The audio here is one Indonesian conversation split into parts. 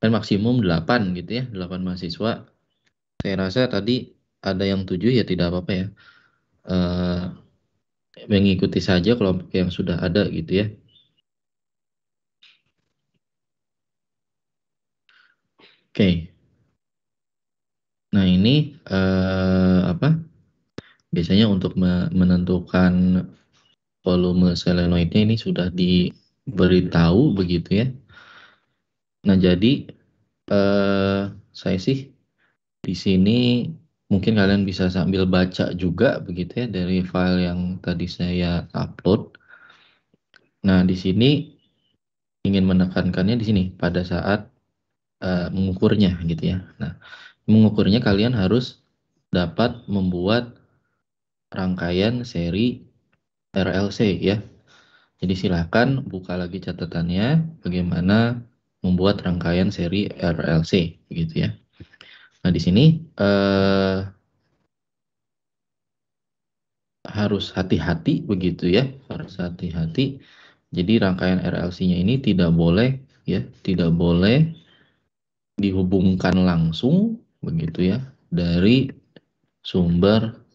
kan maksimum 8 gitu ya 8 mahasiswa saya rasa tadi ada yang 7 ya tidak apa-apa ya uh, mengikuti saja kelompok yang sudah ada gitu ya Oke. Okay. Nah, ini eh, apa? Biasanya untuk menentukan volume selenoidnya ini sudah diberitahu begitu ya. Nah, jadi eh, saya sih di sini mungkin kalian bisa sambil baca juga begitu ya dari file yang tadi saya upload. Nah, di sini ingin menekankannya di sini pada saat eh, mengukurnya gitu ya. Nah, mengukurnya kalian harus dapat membuat rangkaian seri RLC ya. Jadi silahkan buka lagi catatannya bagaimana membuat rangkaian seri RLC gitu ya. Nah, di sini eh, harus hati-hati begitu ya, harus hati-hati. Jadi rangkaian RLC-nya ini tidak boleh ya, tidak boleh dihubungkan langsung begitu ya dari sumber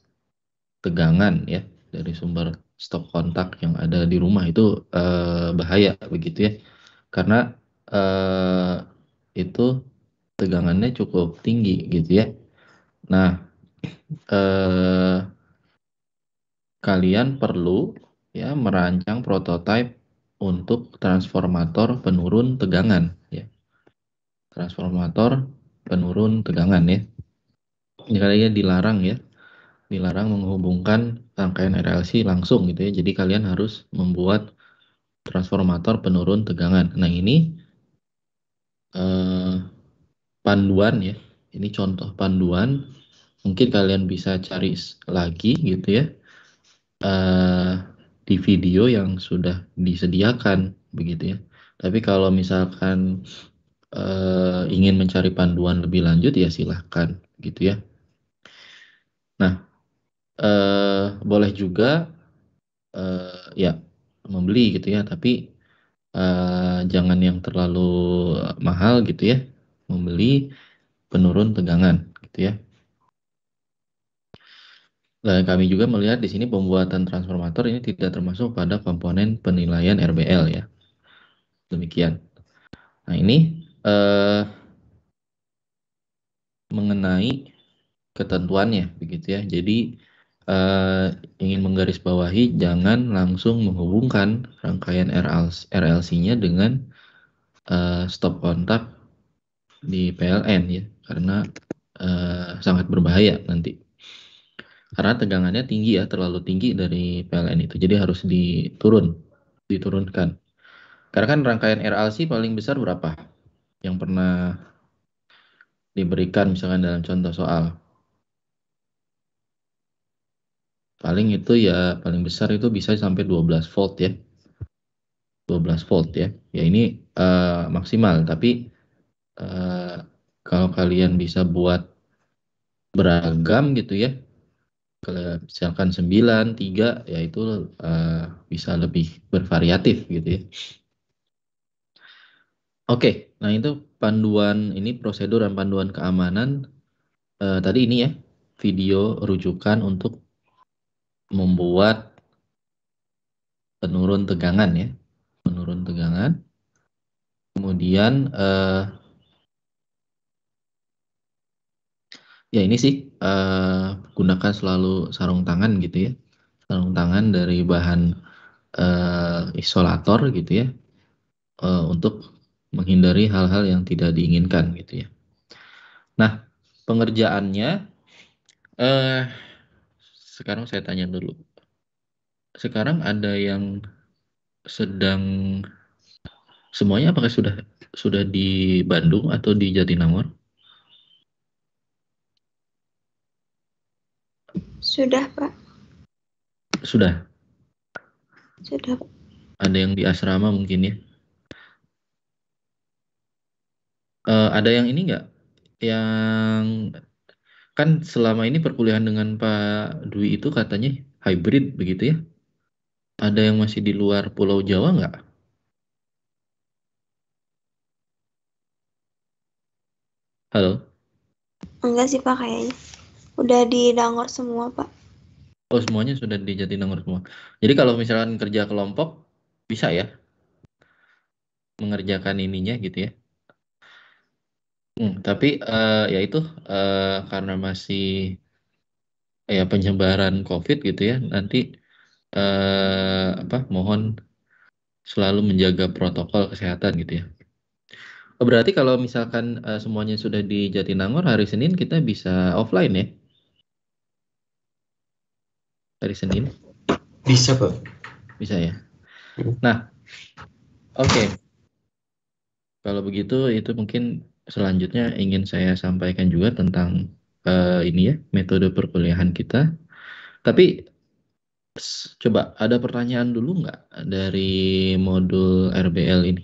tegangan ya, dari sumber stok kontak yang ada di rumah itu eh, bahaya begitu ya. Karena eh, itu tegangannya cukup tinggi gitu ya. Nah, eh, kalian perlu ya merancang prototipe untuk transformator penurun tegangan ya. Transformator penurun tegangan ya. Ini kalian dilarang ya. Dilarang menghubungkan rangkaian RLC langsung gitu ya. Jadi kalian harus membuat transformator penurun tegangan. Nah, ini Eh, panduan ya. Ini contoh panduan. Mungkin kalian bisa cari lagi gitu ya Uh, di video yang sudah disediakan begitu ya. Tapi kalau misalkan uh, ingin mencari panduan lebih lanjut ya silahkan gitu ya. Nah, eh, boleh juga eh, ya membeli gitu ya, tapi Eh, jangan yang terlalu mahal gitu ya membeli penurun tegangan gitu ya dan nah, kami juga melihat di sini pembuatan transformator ini tidak termasuk pada komponen penilaian RBL ya. Demikian. Nah ini eh, mengenai ketentuannya begitu ya. Jadi uh, ingin menggarisbawahi jangan langsung menghubungkan rangkaian RLC-nya dengan uh, stop kontak di PLN ya karena uh, sangat berbahaya nanti karena tegangannya tinggi ya terlalu tinggi dari PLN itu jadi harus diturun diturunkan karena kan rangkaian RLC paling besar berapa yang pernah diberikan misalkan dalam contoh soal paling itu ya paling besar itu bisa sampai 12 volt ya 12 volt ya ya ini uh, maksimal tapi uh, kalau kalian bisa buat beragam gitu ya kalau misalkan 9, 3 ya itu uh, bisa lebih bervariatif gitu ya oke okay, nah itu panduan ini prosedur dan panduan keamanan uh, tadi ini ya video rujukan untuk membuat penurun tegangan ya, penurun tegangan. Kemudian eh, ya ini sih eh, gunakan selalu sarung tangan gitu ya, sarung tangan dari bahan eh, isolator gitu ya, eh, untuk menghindari hal-hal yang tidak diinginkan gitu ya. Nah pengerjaannya eh, sekarang saya tanya dulu. Sekarang ada yang sedang semuanya apakah sudah sudah di Bandung atau di Jatinangor? Sudah, Pak. Sudah. Sudah. Ada yang di asrama mungkin ya? Uh, ada yang ini nggak? Yang kan selama ini perkuliahan dengan Pak Dwi itu katanya hybrid begitu ya? Ada yang masih di luar Pulau Jawa nggak? Halo? Enggak sih Pak kayaknya. Udah di Dangor semua Pak. Oh semuanya sudah di Jatinangor semua. Jadi kalau misalkan kerja kelompok bisa ya mengerjakan ininya gitu ya? Hmm, tapi uh, ya itu, uh, karena masih eh, ya penyebaran COVID gitu ya nanti, uh, apa, mohon selalu menjaga protokol kesehatan gitu ya. Oh, berarti kalau misalkan, uh, semuanya sudah di Jatinangor hari Senin kita bisa offline ya? Hari Senin? Bisa, Pak. Bisa ya? Hmm. Nah, oke. Kalau begitu itu mungkin selanjutnya ingin saya sampaikan juga tentang uh, ini ya metode perkuliahan kita. Tapi coba ada pertanyaan dulu nggak dari modul RBL ini?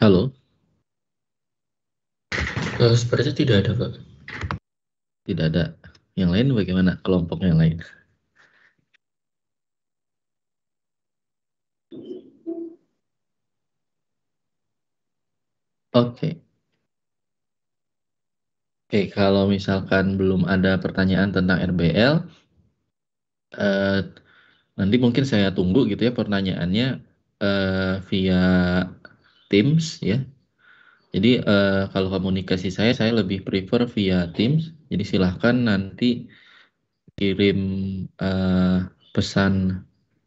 Halo. Uh, sepertinya tidak ada, Pak. Tidak ada. Yang lain bagaimana? Kelompok yang lain. Oke. Oke, kalau misalkan belum ada pertanyaan tentang RBL, uh, eh, nanti mungkin saya tunggu gitu ya pertanyaannya uh, via Teams ya. Jadi uh, kalau komunikasi saya, saya lebih prefer via Teams. Jadi silahkan nanti kirim uh, pesan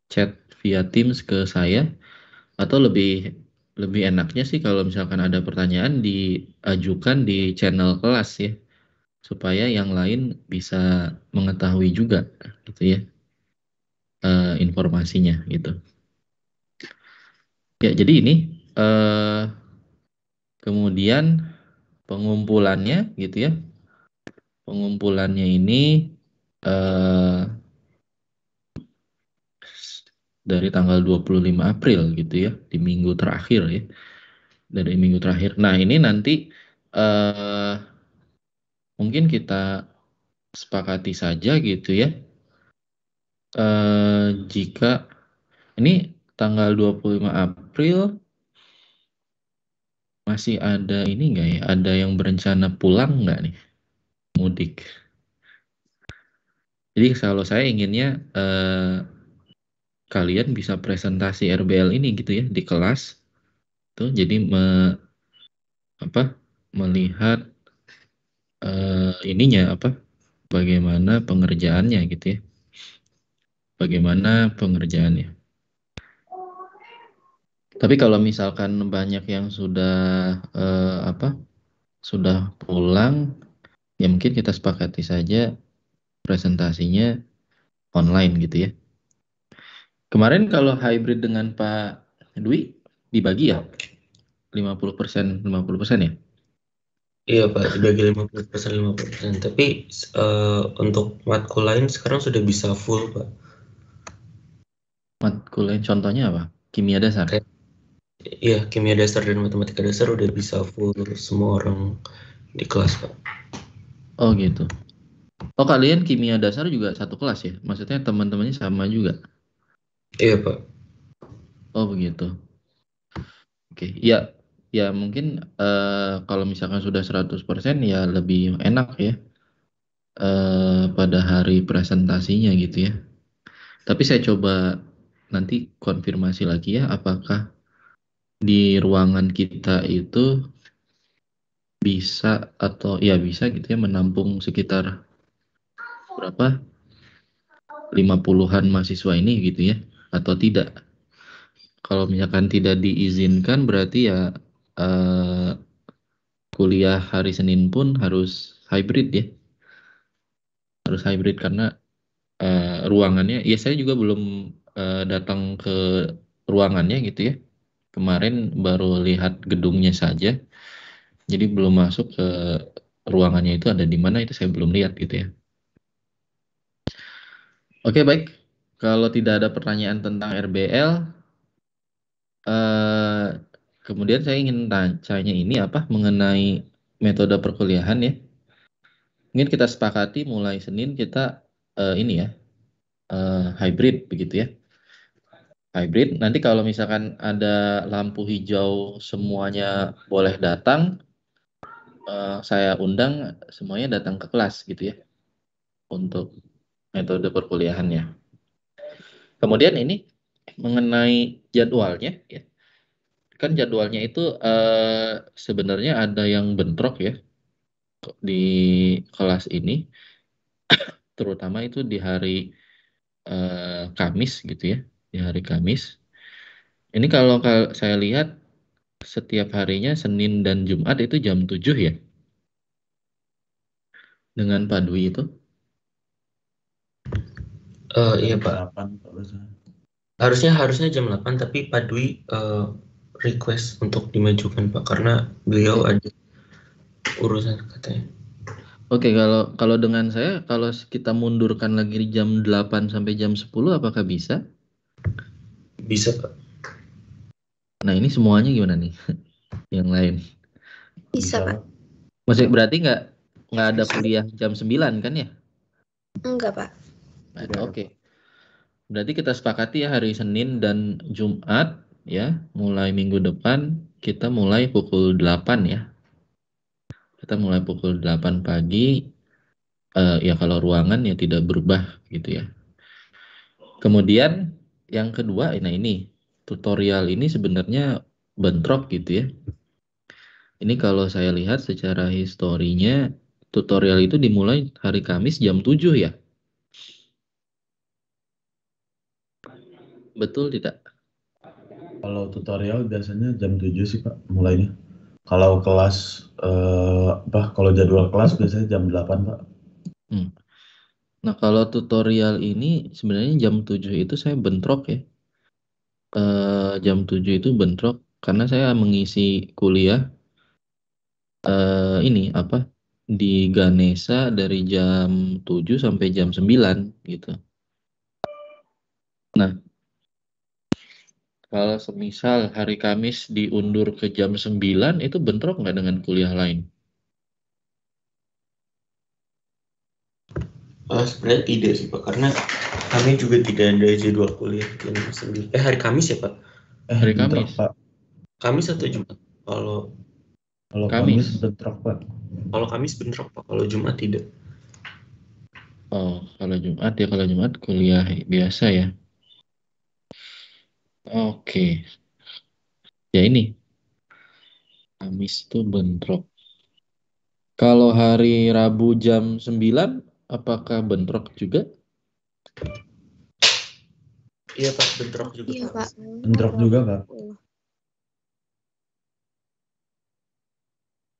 chat via Teams ke saya atau lebih lebih enaknya sih kalau misalkan ada pertanyaan diajukan di channel kelas ya supaya yang lain bisa mengetahui juga gitu ya eh, informasinya gitu ya jadi ini uh, kemudian pengumpulannya gitu ya pengumpulannya ini uh, dari tanggal 25 April gitu ya di minggu terakhir ya dari minggu terakhir. Nah ini nanti uh, mungkin kita sepakati saja gitu ya uh, jika ini tanggal 25 April masih ada ini enggak ya? Ada yang berencana pulang nggak nih? Mudik. Jadi kalau saya inginnya uh, kalian bisa presentasi RBL ini gitu ya di kelas tuh jadi me, apa melihat uh, ininya apa bagaimana pengerjaannya gitu ya bagaimana pengerjaannya tapi kalau misalkan banyak yang sudah uh, apa sudah pulang ya mungkin kita sepakati saja presentasinya online gitu ya Kemarin kalau hybrid dengan Pak Dwi dibagi ya 50% 50% ya? Iya Pak, dibagi 50% 50%. Tapi uh, untuk matkul lain sekarang sudah bisa full Pak. Matkul lain contohnya apa? Kimia dasar? Iya, kimia dasar dan matematika dasar udah bisa full semua orang di kelas Pak. Oh gitu. Oh kalian kimia dasar juga satu kelas ya? Maksudnya teman-temannya sama juga? Iya Pak. Oh begitu. Oke, ya ya mungkin uh, kalau misalkan sudah 100% ya lebih enak ya uh, pada hari presentasinya gitu ya. Tapi saya coba nanti konfirmasi lagi ya apakah di ruangan kita itu bisa atau ya bisa gitu ya menampung sekitar berapa 50-an mahasiswa ini gitu ya atau tidak. Kalau misalkan tidak diizinkan berarti ya uh, kuliah hari Senin pun harus hybrid ya. Harus hybrid karena uh, ruangannya ya saya juga belum uh, datang ke ruangannya gitu ya. Kemarin baru lihat gedungnya saja. Jadi belum masuk ke ruangannya itu ada di mana itu saya belum lihat gitu ya. Oke, baik. Kalau tidak ada pertanyaan tentang RBL, uh, eh, kemudian saya ingin tanya ini apa mengenai metode perkuliahan ya. Mungkin kita sepakati mulai Senin kita uh, ini ya uh, hybrid begitu ya hybrid. Nanti kalau misalkan ada lampu hijau semuanya boleh datang, uh, saya undang semuanya datang ke kelas gitu ya untuk metode perkuliahannya. Kemudian ini mengenai jadwalnya, ya. kan jadwalnya itu uh, sebenarnya ada yang bentrok ya di kelas ini, terutama itu di hari uh, Kamis gitu ya, di hari Kamis. Ini kalau, saya lihat setiap harinya Senin dan Jumat itu jam 7 ya. Dengan Padwi itu. Uh, iya Pak. 8, harusnya harusnya jam 8 tapi Pak Dwi uh, request untuk dimajukan Pak karena beliau iya. ada urusan katanya. Oke, kalau kalau dengan saya kalau kita mundurkan lagi di jam 8 sampai jam 10 apakah bisa? Bisa, Pak. Nah, ini semuanya gimana nih? Yang lain. Bisa, Pak. Maksud berarti nggak nggak ada kuliah jam 9 kan ya? Enggak, Pak. Nah, oke. Okay. Berarti kita sepakati ya hari Senin dan Jumat ya, mulai minggu depan kita mulai pukul 8 ya. Kita mulai pukul 8 pagi. Uh, ya kalau ruangan ya tidak berubah gitu ya. Kemudian yang kedua, nah ini tutorial ini sebenarnya bentrok gitu ya. Ini kalau saya lihat secara historinya tutorial itu dimulai hari Kamis jam 7 ya. Betul tidak? Kalau tutorial biasanya jam 7 sih Pak mulainya. Kalau kelas eh, apa kalau jadwal kelas biasanya jam 8 Pak. Hmm. Nah, kalau tutorial ini sebenarnya jam 7 itu saya bentrok ya. Eh, jam 7 itu bentrok karena saya mengisi kuliah eh, ini apa di Ganesha dari jam 7 sampai jam 9 gitu. Nah, kalau semisal hari Kamis diundur ke jam 9, itu bentrok nggak dengan kuliah lain? Uh, sebenarnya tidak sih Pak, karena kami juga tidak ada jadwal kuliah jam 9. Eh hari Kamis ya Pak? Eh, hari bentrok, Kamis. Pak. Kamis atau Jumat? Kalau kalau Kamis. Kamis bentrok Pak. Kalau Kamis bentrok Pak, kalau Jumat tidak. Oh, kalau Jumat ya kalau Jumat kuliah biasa ya. Oke. Ya ini. Kamis tuh bentrok. Kalau hari Rabu jam 9, apakah bentrok juga? Iya Pak, bentrok juga. Iya Pak. Bentrok juga Pak.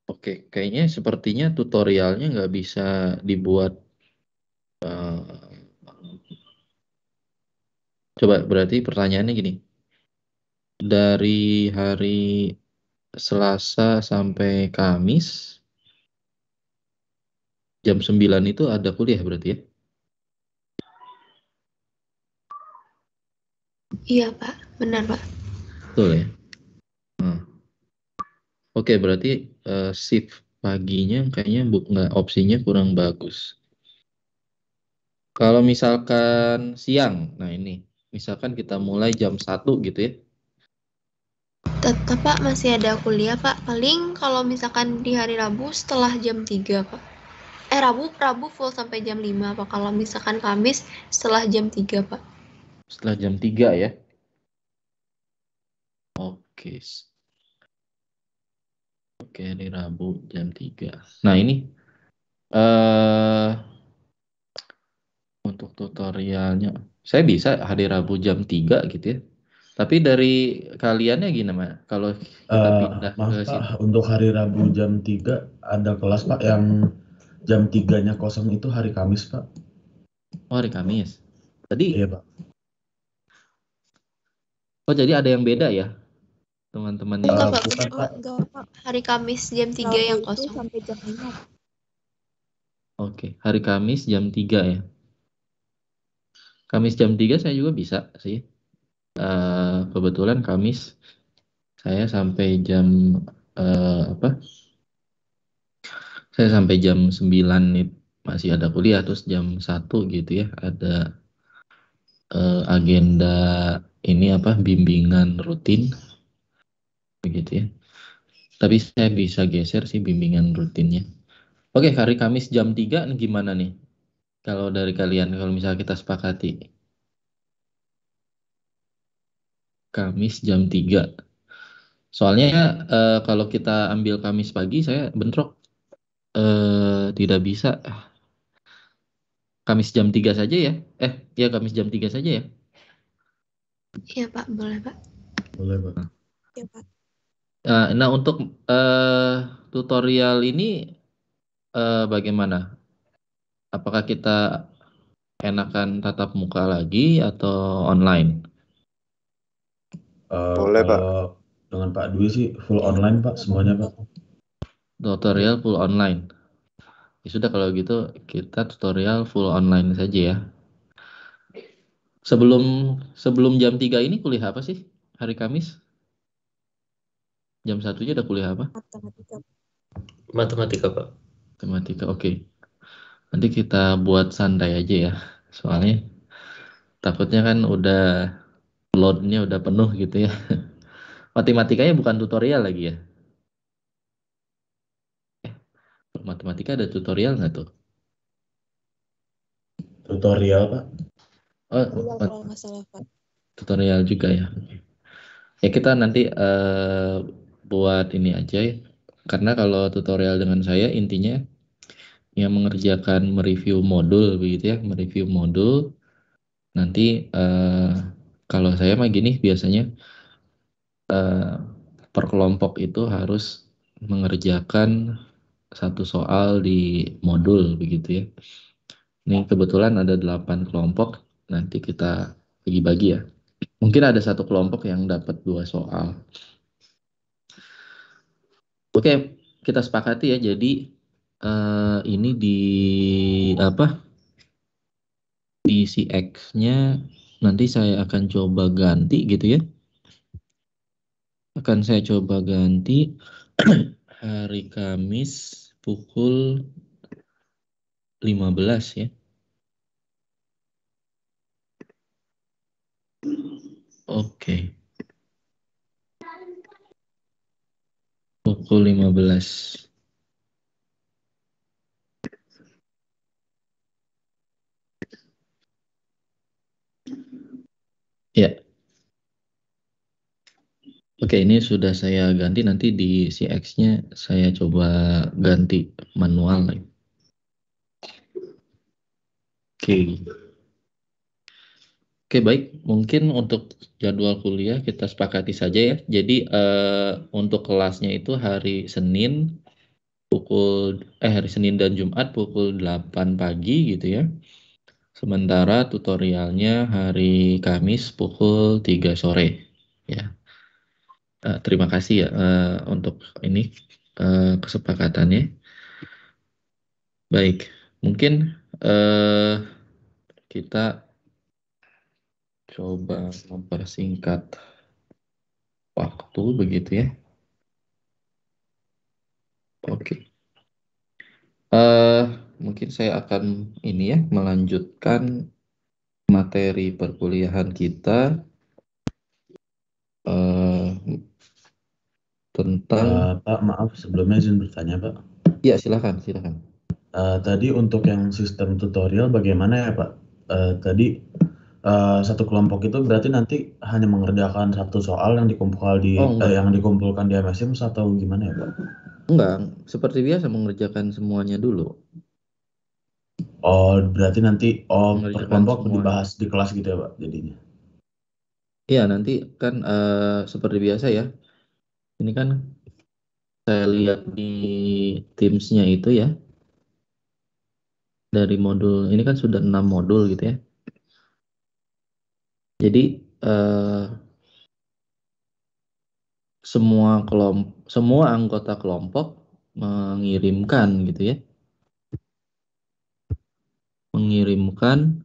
Oke, kayaknya sepertinya tutorialnya nggak bisa dibuat. Uh, coba berarti pertanyaannya gini, dari hari Selasa sampai Kamis jam 9 itu ada kuliah berarti ya? Iya Pak, benar Pak. Betul ya? Hmm. Oke, berarti uh, shift paginya kayaknya bu nggak opsinya kurang bagus. Kalau misalkan siang, nah ini, misalkan kita mulai jam satu gitu ya, Tetap Pak masih ada kuliah Pak. Paling kalau misalkan di hari Rabu setelah jam 3 Pak. Eh Rabu, Rabu full sampai jam 5 Pak. Kalau misalkan Kamis setelah jam 3 Pak. Setelah jam 3 ya. Oke. Oke, hari Rabu jam 3. Nah, ini uh, untuk tutorialnya saya bisa hari Rabu jam 3 gitu ya. Tapi dari kaliannya gini, Mak. Kalau kita uh, pindah maaf, ke Pak, untuk hari Rabu jam 3 ada kelas, Pak, yang jam 3-nya kosong itu hari Kamis, Pak. Oh, hari Kamis. Tadi Iya, Pak. Oh, jadi ada yang beda ya? Teman-teman yang enggak, Pak. Pak. Enggak, Pak. Hari Kamis jam 3 Rabu yang kosong sampai jam 5. Oke, okay. hari Kamis jam 3 ya. Kamis jam 3 saya juga bisa sih uh, kebetulan Kamis saya sampai jam uh, apa? Saya sampai jam 9 nih masih ada kuliah terus jam 1 gitu ya ada uh, agenda ini apa bimbingan rutin begitu ya. Tapi saya bisa geser sih bimbingan rutinnya. Oke, hari Kamis jam 3 gimana nih? Kalau dari kalian kalau misalnya kita sepakati Kamis jam 3. Soalnya uh, kalau kita ambil Kamis pagi saya bentrok uh, tidak bisa. Kamis jam 3 saja ya. Eh, ya Kamis jam 3 saja ya. Iya, Pak, boleh, Pak. Boleh, Pak. Iya, Pak. Nah, nah untuk uh, tutorial ini uh, bagaimana? Apakah kita enakan tatap muka lagi atau online? Eh, Boleh Pak. Dengan Pak Dwi sih full online Pak semuanya Pak. Tutorial full online. Ya sudah kalau gitu kita tutorial full online saja ya. Sebelum sebelum jam 3 ini kuliah apa sih? Hari Kamis? Jam aja udah kuliah apa? Matematika. Matematika, Pak. Matematika, oke. Okay. Nanti kita buat santai aja ya. Soalnya takutnya kan udah loadnya udah penuh gitu ya matematikanya bukan tutorial lagi ya eh, matematika ada tutorial nggak tuh tutorial pak oh, tutorial, mat- masalah, pak tutorial juga ya ya kita nanti uh, buat ini aja ya karena kalau tutorial dengan saya intinya yang mengerjakan mereview modul begitu ya mereview modul nanti uh, kalau saya mah gini biasanya uh, per kelompok itu harus mengerjakan satu soal di modul begitu ya. Ini kebetulan ada delapan kelompok, nanti kita bagi-bagi ya. Mungkin ada satu kelompok yang dapat dua soal. Oke, kita sepakati ya. Jadi uh, ini di apa? Di CX-nya nanti saya akan coba ganti gitu ya akan saya coba ganti hari Kamis pukul 15 ya Oke. Okay. Pukul 15. Ya. Oke, ini sudah saya ganti nanti di CX-nya saya coba ganti manual. Oke. Oke, baik. Mungkin untuk jadwal kuliah kita sepakati saja ya. Jadi uh, untuk kelasnya itu hari Senin pukul eh hari Senin dan Jumat pukul 8 pagi gitu ya. Sementara tutorialnya hari Kamis pukul 3 sore. Ya. Uh, terima kasih ya uh, untuk ini uh, kesepakatannya. Baik, mungkin uh, kita coba mempersingkat waktu begitu ya. Oke. Okay. Uh, mungkin saya akan ini ya melanjutkan materi perkuliahan kita uh, tentang uh, Pak maaf sebelumnya izin bertanya Pak. Ya silakan silakan. Uh, tadi untuk yang sistem tutorial bagaimana ya Pak? Uh, tadi uh, satu kelompok itu berarti nanti hanya mengerjakan satu soal yang dikumpulkan di oh, uh, yang dikumpulkan di MSIMS atau gimana ya Pak? Enggak, seperti biasa mengerjakan semuanya dulu. Oh, berarti nanti om oh, per kelompok dibahas di kelas gitu ya, Pak, jadinya. Iya, nanti kan uh, seperti biasa ya. Ini kan saya lihat di Teams-nya itu ya. Dari modul, ini kan sudah enam modul gitu ya. Jadi uh, semua kelompok semua anggota kelompok mengirimkan gitu ya mengirimkan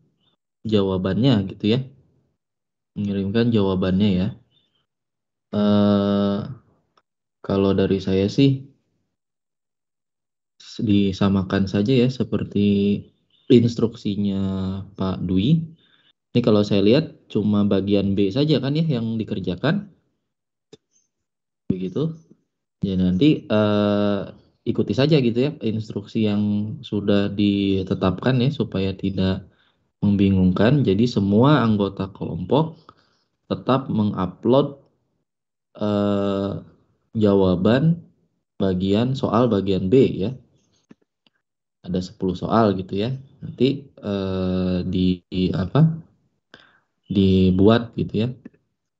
jawabannya gitu ya mengirimkan jawabannya ya e, kalau dari saya sih disamakan saja ya seperti instruksinya Pak Dwi ini kalau saya lihat cuma bagian B saja kan ya yang dikerjakan begitu ya nanti uh, ikuti saja gitu ya instruksi yang sudah ditetapkan ya supaya tidak membingungkan jadi semua anggota kelompok tetap mengupload uh, jawaban bagian soal bagian B ya ada 10 soal gitu ya nanti uh, di, di apa dibuat gitu ya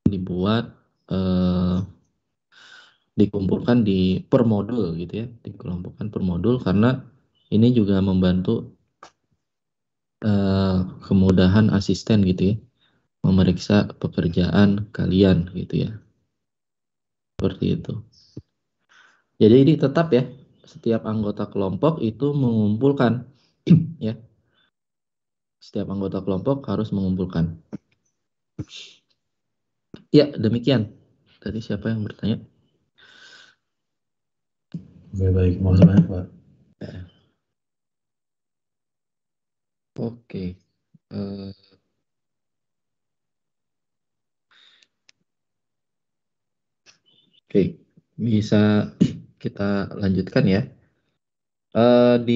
dibuat uh, dikumpulkan di per modul gitu ya, dikelompokkan per modul karena ini juga membantu uh, kemudahan asisten gitu ya, memeriksa pekerjaan kalian gitu ya. Seperti itu. Jadi ini tetap ya, setiap anggota kelompok itu mengumpulkan ya. Setiap anggota kelompok harus mengumpulkan. Ya, demikian. Tadi siapa yang bertanya? Oke baik, mau banyak Pak. Oke. Eh, oke, bisa kita lanjutkan ya. Uh, di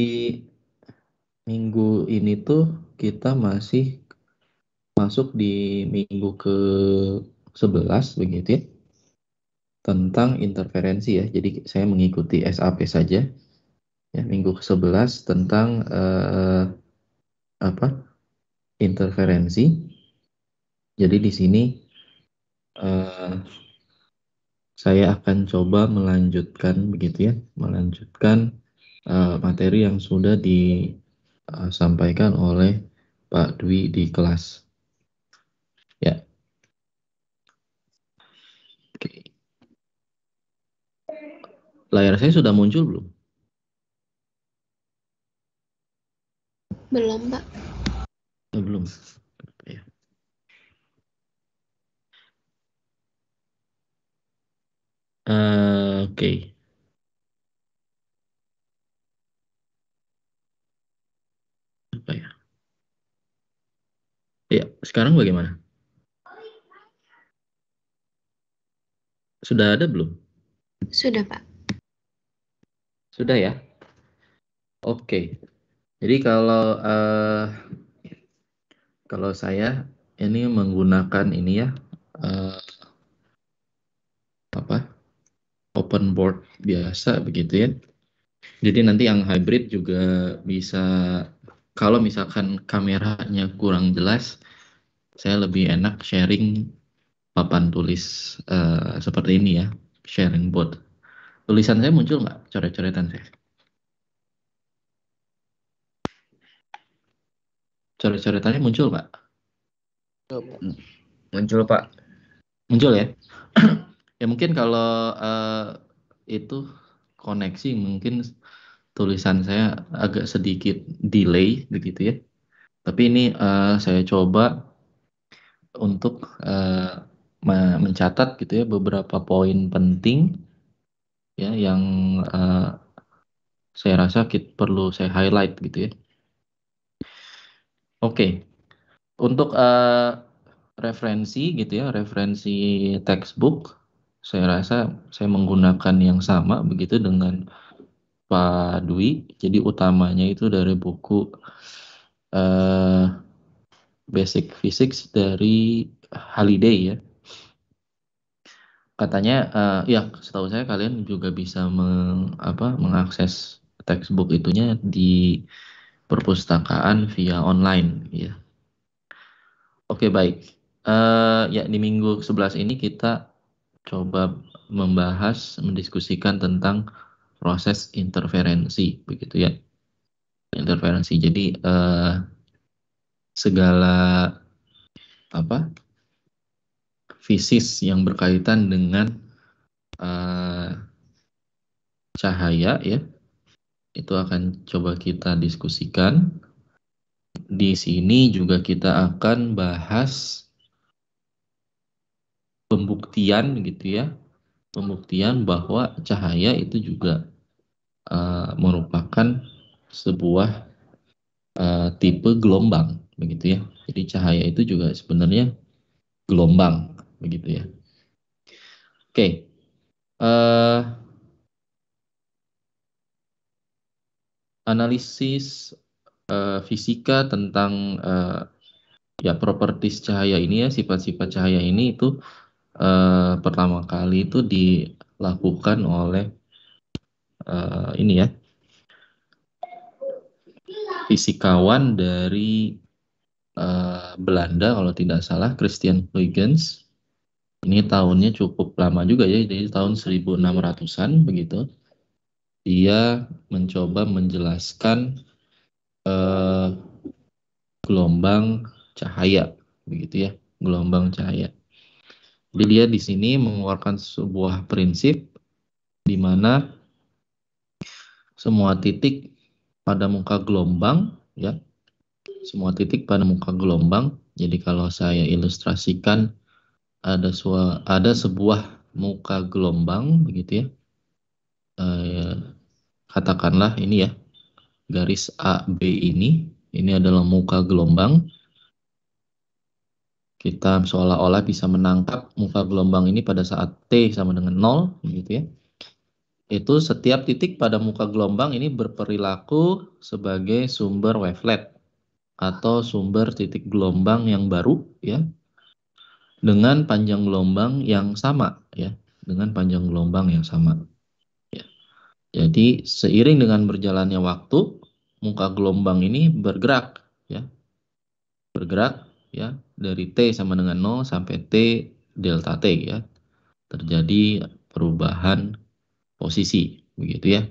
minggu ini tuh kita masih masuk di minggu ke 11 begitu ya tentang interferensi ya. Jadi saya mengikuti SAP saja. Ya, minggu ke-11 tentang uh, apa? interferensi. Jadi di sini uh, saya akan coba melanjutkan begitu ya, melanjutkan uh, materi yang sudah disampaikan oleh Pak Dwi di kelas. layar saya sudah muncul belum? Belum, Pak. Oh, belum. Uh, Oke. Okay. Apa ya? Ya, sekarang bagaimana? Sudah ada belum? Sudah, Pak. Sudah ya? Oke. Jadi kalau uh, kalau saya ini menggunakan ini ya uh, apa open board biasa begitu ya. Jadi nanti yang hybrid juga bisa kalau misalkan kameranya kurang jelas, saya lebih enak sharing papan tulis uh, seperti ini ya, sharing board. Tulisan saya muncul nggak coret-coretan saya? Coret-coretannya muncul nggak? Muncul pak. Hmm. Muncul ya. ya mungkin kalau uh, itu koneksi mungkin tulisan saya agak sedikit delay begitu ya. Tapi ini uh, saya coba untuk uh, mencatat gitu ya beberapa poin penting ya yang uh, saya rasa kita perlu saya highlight gitu ya. Oke, okay. untuk uh, referensi gitu ya, referensi textbook, saya rasa saya menggunakan yang sama begitu dengan Pak Dwi. Jadi utamanya itu dari buku uh, Basic Physics dari Halliday ya katanya uh, ya setahu saya kalian juga bisa meng, apa, mengakses textbook itunya di perpustakaan via online ya. Oke baik. Uh, ya di minggu 11 ini kita coba membahas mendiskusikan tentang proses interferensi begitu ya. Interferensi. Jadi uh, segala apa? fisis yang berkaitan dengan uh, cahaya ya. Itu akan coba kita diskusikan. Di sini juga kita akan bahas pembuktian gitu ya. Pembuktian bahwa cahaya itu juga uh, merupakan sebuah uh, tipe gelombang begitu ya. Jadi cahaya itu juga sebenarnya gelombang begitu ya. Oke. Uh, analisis uh, fisika tentang uh, ya properties cahaya ini ya sifat-sifat cahaya ini itu uh, pertama kali itu dilakukan oleh uh, ini ya fisikawan dari uh, Belanda kalau tidak salah Christian Huygens ini tahunnya cukup lama juga ya, jadi tahun 1600-an begitu. Dia mencoba menjelaskan eh, gelombang cahaya, begitu ya, gelombang cahaya. Jadi dia di sini mengeluarkan sebuah prinsip di mana semua titik pada muka gelombang, ya, semua titik pada muka gelombang. Jadi kalau saya ilustrasikan ada sua, ada sebuah muka gelombang begitu ya. E, katakanlah ini ya garis AB ini ini adalah muka gelombang. Kita seolah-olah bisa menangkap muka gelombang ini pada saat T sama dengan 0 begitu ya. Itu setiap titik pada muka gelombang ini berperilaku sebagai sumber wavelet atau sumber titik gelombang yang baru ya dengan panjang gelombang yang sama ya dengan panjang gelombang yang sama ya. jadi seiring dengan berjalannya waktu muka gelombang ini bergerak ya bergerak ya dari t sama dengan 0 sampai t delta t ya terjadi perubahan posisi begitu ya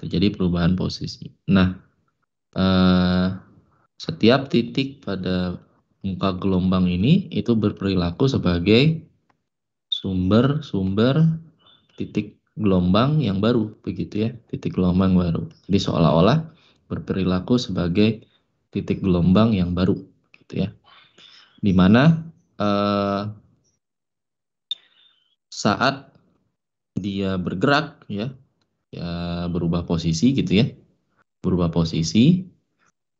terjadi perubahan posisi nah eh, setiap titik pada muka gelombang ini itu berperilaku sebagai sumber-sumber titik gelombang yang baru begitu ya titik gelombang baru jadi seolah-olah berperilaku sebagai titik gelombang yang baru gitu ya dimana eh, saat dia bergerak ya ya berubah posisi gitu ya berubah posisi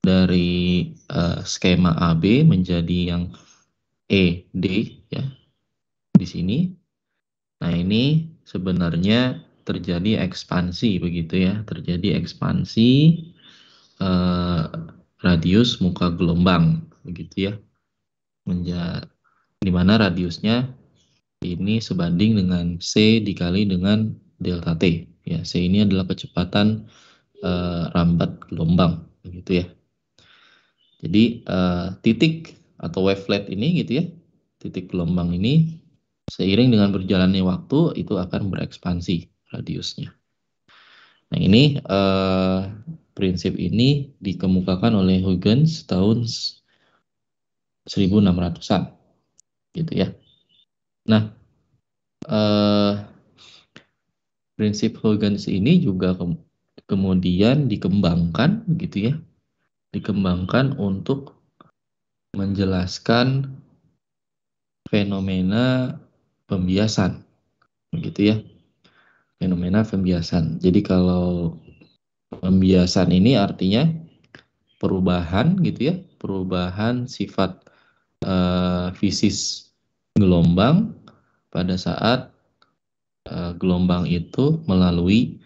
dari uh, skema AB menjadi yang ED ya di sini. Nah, ini sebenarnya terjadi ekspansi begitu ya, terjadi ekspansi uh, radius muka gelombang begitu ya. Menja mana radiusnya ini sebanding dengan C dikali dengan delta T. Ya, C ini adalah kecepatan eh, rambat gelombang begitu ya. Jadi uh, titik atau wavelet ini gitu ya, titik gelombang ini seiring dengan berjalannya waktu itu akan berekspansi radiusnya. Nah ini uh, prinsip ini dikemukakan oleh Huygens tahun 1600-an, gitu ya. Nah eh, prinsip Huygens ini juga ke kemudian dikembangkan, gitu ya, dikembangkan untuk menjelaskan fenomena pembiasan begitu ya fenomena pembiasan jadi kalau pembiasan ini artinya perubahan gitu ya perubahan sifat uh, fisis gelombang pada saat uh, gelombang itu melalui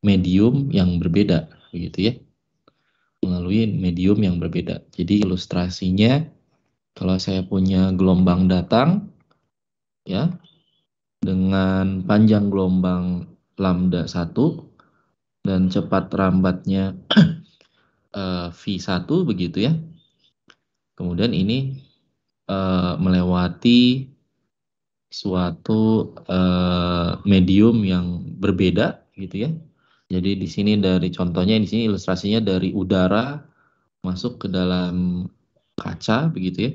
medium yang berbeda begitu ya melalui medium yang berbeda. Jadi ilustrasinya kalau saya punya gelombang datang ya dengan panjang gelombang lambda 1 dan cepat rambatnya eh, V1 begitu ya. Kemudian ini eh, melewati suatu eh, medium yang berbeda gitu ya jadi di sini dari contohnya di sini ilustrasinya dari udara masuk ke dalam kaca begitu ya.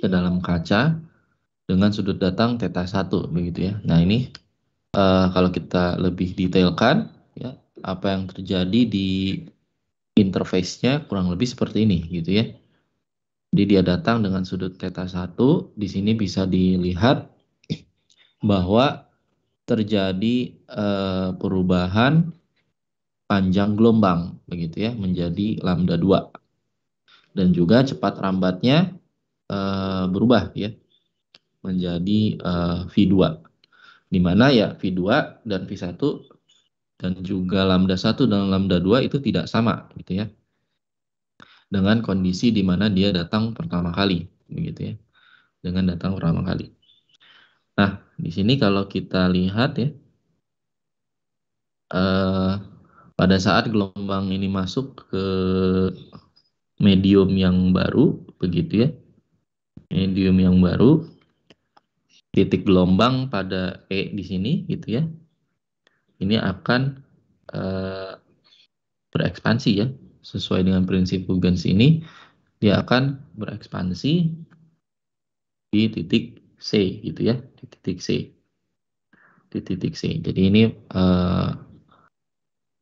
Ke dalam kaca dengan sudut datang theta 1 begitu ya. Nah, ini uh, kalau kita lebih detailkan ya apa yang terjadi di interface-nya kurang lebih seperti ini gitu ya. Jadi dia datang dengan sudut theta 1, di sini bisa dilihat bahwa terjadi uh, perubahan panjang gelombang begitu ya menjadi lambda 2 dan juga cepat rambatnya uh, berubah ya menjadi uh, eh, V2 di mana ya V2 dan V1 dan juga lambda 1 dan lambda 2 itu tidak sama gitu ya dengan kondisi di mana dia datang pertama kali begitu ya dengan datang pertama kali nah di sini kalau kita lihat ya eh, pada saat gelombang ini masuk ke medium yang baru begitu ya medium yang baru titik gelombang pada E di sini gitu ya ini akan eh, berekspansi ya sesuai dengan prinsip Huygens ini dia akan berekspansi di titik C gitu ya, di titik C. Di titik C. Jadi ini uh,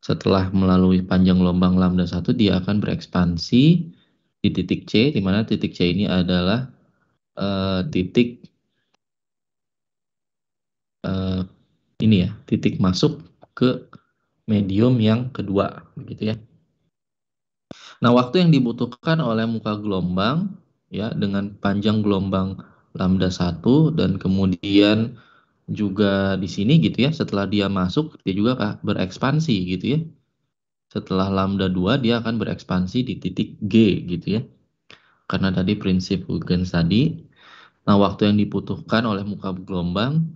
setelah melalui panjang gelombang lambda 1 dia akan berekspansi di titik C di mana titik C ini adalah uh, titik uh, ini ya, titik masuk ke medium yang kedua begitu ya. Nah, waktu yang dibutuhkan oleh muka gelombang ya dengan panjang gelombang lambda 1 dan kemudian juga di sini gitu ya setelah dia masuk dia juga berekspansi gitu ya setelah lambda 2 dia akan berekspansi di titik G gitu ya karena tadi prinsip Huygens tadi nah waktu yang dibutuhkan oleh muka gelombang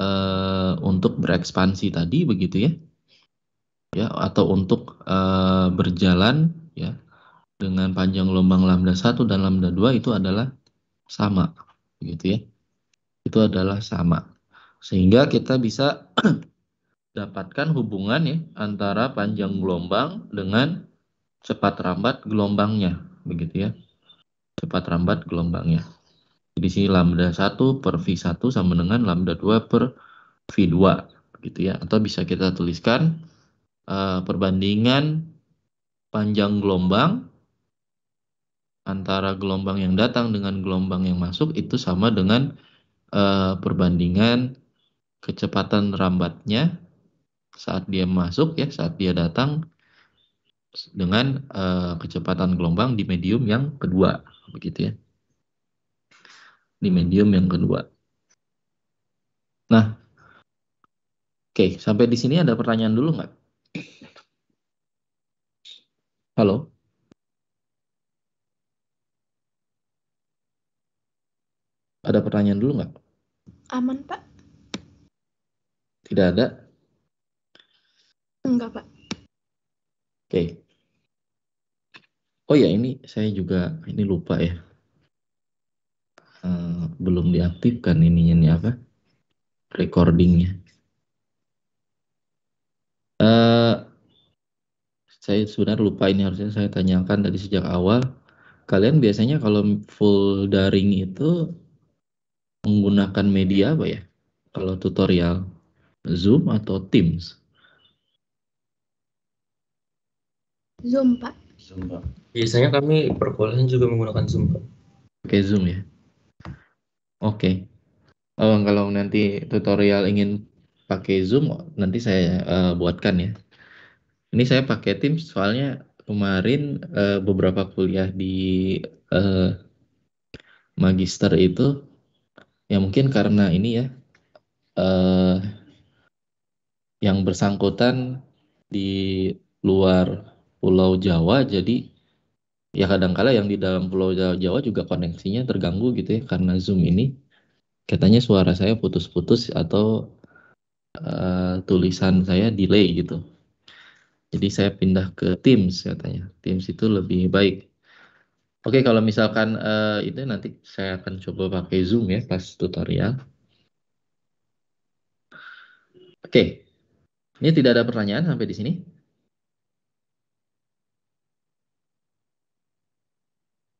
e, untuk berekspansi tadi begitu ya ya atau untuk e, berjalan ya dengan panjang gelombang lambda 1 dan lambda 2 itu adalah sama gitu ya itu adalah sama sehingga kita bisa dapatkan hubungan ya antara panjang gelombang dengan cepat rambat gelombangnya begitu ya cepat rambat gelombangnya jadi sini lambda 1 per V1 sama dengan lambda 2 per V2 begitu ya atau bisa kita tuliskan uh, perbandingan panjang gelombang antara gelombang yang datang dengan gelombang yang masuk itu sama dengan uh, perbandingan kecepatan rambatnya saat dia masuk ya saat dia datang dengan uh, kecepatan gelombang di medium yang kedua begitu ya di medium yang kedua nah oke okay, sampai di sini ada pertanyaan dulu nggak halo Ada pertanyaan dulu nggak? Aman, Pak. Tidak ada? Enggak, Pak. Oke. Okay. Oh ya, ini saya juga ini lupa ya. Uh, belum diaktifkan ininya ini apa? Recordingnya. Uh, saya sebenarnya lupa ini harusnya saya tanyakan dari sejak awal. Kalian biasanya kalau full daring itu menggunakan media apa ya? Kalau tutorial Zoom atau Teams? Zoom, Pak. Zoom, Pak. Biasanya kami perkuliahan juga menggunakan Zoom, Pak. oke Zoom ya. Oke. Oh, kalau nanti tutorial ingin pakai Zoom, nanti saya uh, buatkan ya. Ini saya pakai Teams soalnya kemarin uh, beberapa kuliah di uh, magister itu ya mungkin karena ini ya eh, yang bersangkutan di luar Pulau Jawa jadi ya kadangkala yang di dalam Pulau Jawa juga koneksinya terganggu gitu ya karena Zoom ini katanya suara saya putus-putus atau uh, tulisan saya delay gitu jadi saya pindah ke Teams katanya Teams itu lebih baik Oke, kalau misalkan uh, itu nanti saya akan coba pakai Zoom ya pas tutorial. Oke, ini tidak ada pertanyaan sampai di sini.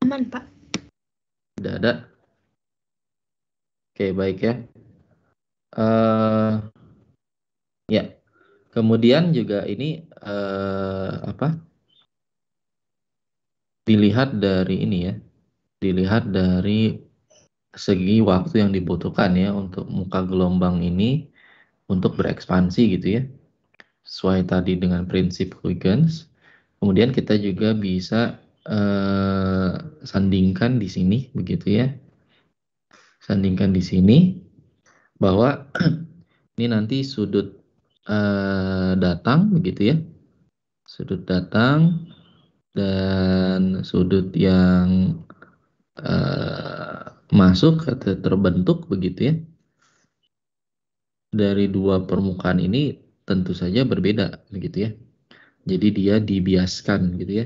Aman, Pak. Tidak ada. Oke, baik ya. Uh, ya, kemudian juga ini uh, apa? dilihat dari ini ya, dilihat dari segi waktu yang dibutuhkan ya untuk muka gelombang ini untuk berekspansi gitu ya. Sesuai tadi dengan prinsip Huygens. Kemudian kita juga bisa eh, sandingkan di sini begitu ya. Sandingkan di sini bahwa ini nanti sudut eh, datang begitu ya. Sudut datang dan sudut yang uh, masuk atau terbentuk begitu ya dari dua permukaan ini tentu saja berbeda begitu ya jadi dia dibiaskan gitu ya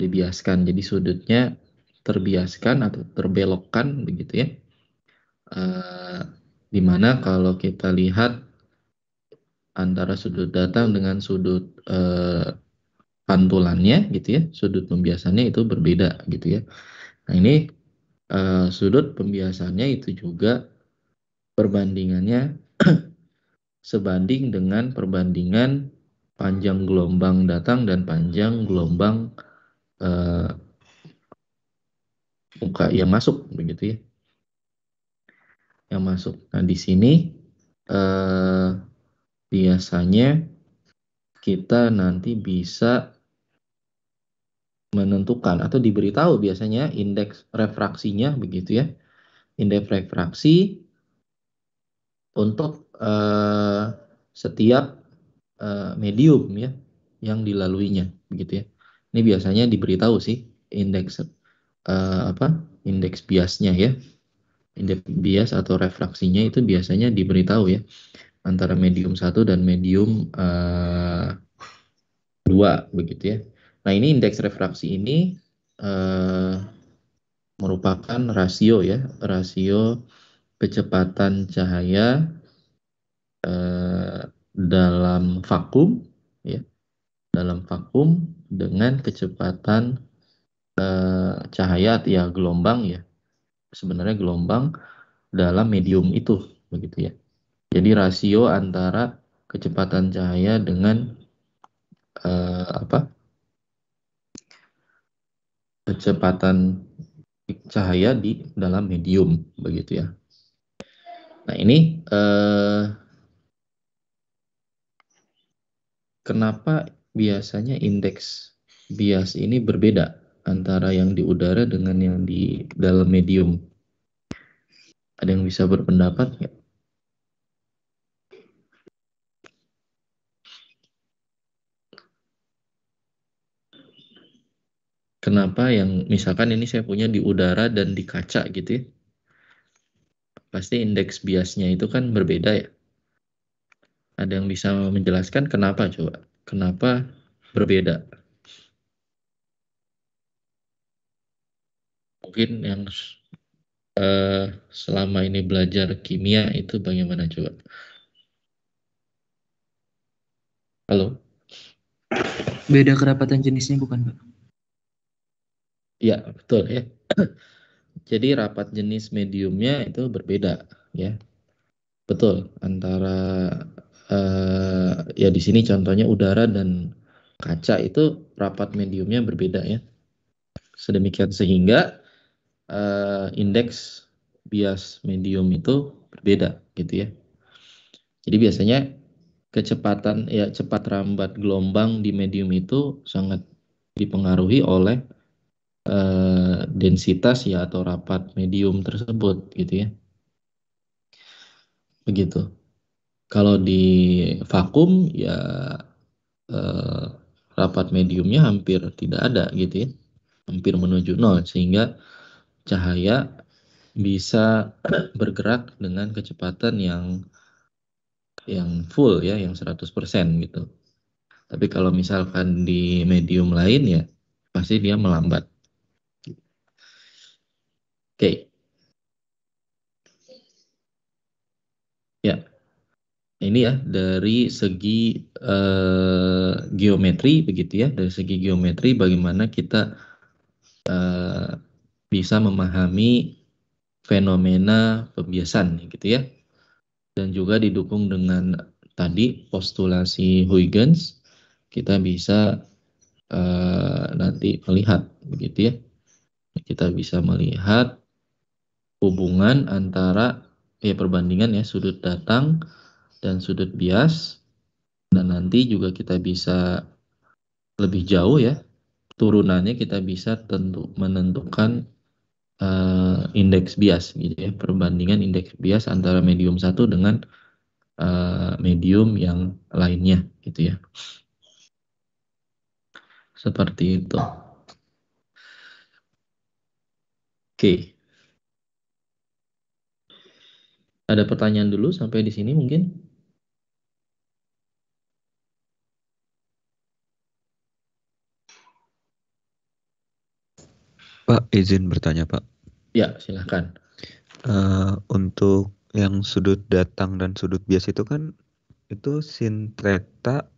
dibiaskan jadi sudutnya terbiaskan atau terbelokkan begitu ya uh, eh, dimana kalau kita lihat antara sudut datang dengan sudut uh, pantulannya gitu ya, sudut pembiasannya itu berbeda gitu ya. Nah ini uh, sudut pembiasannya itu juga perbandingannya sebanding dengan perbandingan panjang gelombang datang dan panjang gelombang uh, muka yang masuk begitu ya yang masuk. Nah di sini uh, biasanya kita nanti bisa menentukan atau diberitahu biasanya indeks refraksinya begitu ya. Indeks refraksi untuk uh, setiap uh, medium ya yang dilaluinya begitu ya. Ini biasanya diberitahu sih indeks uh, apa? indeks biasnya ya. Indeks bias atau refraksinya itu biasanya diberitahu ya antara medium satu dan medium uh, dua begitu ya. Nah, ini indeks refraksi ini uh, merupakan rasio ya, rasio kecepatan cahaya uh, dalam vakum ya. Dalam vakum dengan kecepatan uh, cahaya ya gelombang ya. Sebenarnya gelombang dalam medium itu begitu ya. Jadi rasio antara kecepatan cahaya dengan uh, apa? kecepatan cahaya di dalam medium begitu ya. Nah ini eh, kenapa biasanya indeks bias ini berbeda antara yang di udara dengan yang di dalam medium? Ada yang bisa berpendapat nggak? kenapa yang misalkan ini saya punya di udara dan di kaca gitu ya. Pasti indeks biasnya itu kan berbeda ya. Ada yang bisa menjelaskan kenapa coba? Kenapa berbeda? Mungkin yang uh, selama ini belajar kimia itu bagaimana coba? Halo? Beda kerapatan jenisnya bukan, Pak? Ya, betul ya. Jadi rapat jenis mediumnya itu berbeda ya. Betul, antara uh, ya di sini contohnya udara dan kaca itu rapat mediumnya berbeda ya. Sedemikian sehingga uh, indeks bias medium itu berbeda gitu ya. Jadi biasanya kecepatan ya cepat rambat gelombang di medium itu sangat dipengaruhi oleh Eh, densitas ya atau rapat medium tersebut gitu ya. Begitu. Kalau di vakum ya eh, rapat mediumnya hampir tidak ada gitu ya. Hampir menuju nol sehingga cahaya bisa bergerak dengan kecepatan yang yang full ya, yang 100% gitu. Tapi kalau misalkan di medium lain ya pasti dia melambat Oke. Ya. Ini ya dari segi eh, geometri begitu ya, dari segi geometri bagaimana kita eh, bisa memahami fenomena pembiasan gitu ya. Dan juga didukung dengan tadi postulasi Huygens kita bisa uh, nanti melihat begitu ya kita bisa melihat hubungan antara ya perbandingan ya sudut datang dan sudut bias dan nanti juga kita bisa lebih jauh ya turunannya kita bisa tentu menentukan uh, indeks bias gitu ya perbandingan indeks bias antara medium satu dengan uh, medium yang lainnya gitu ya seperti itu. Oke. Okay. Ada pertanyaan dulu sampai di sini mungkin? Pak, izin bertanya Pak. Ya, silahkan. Uh, eh, untuk yang sudut datang dan sudut bias itu kan itu sin theta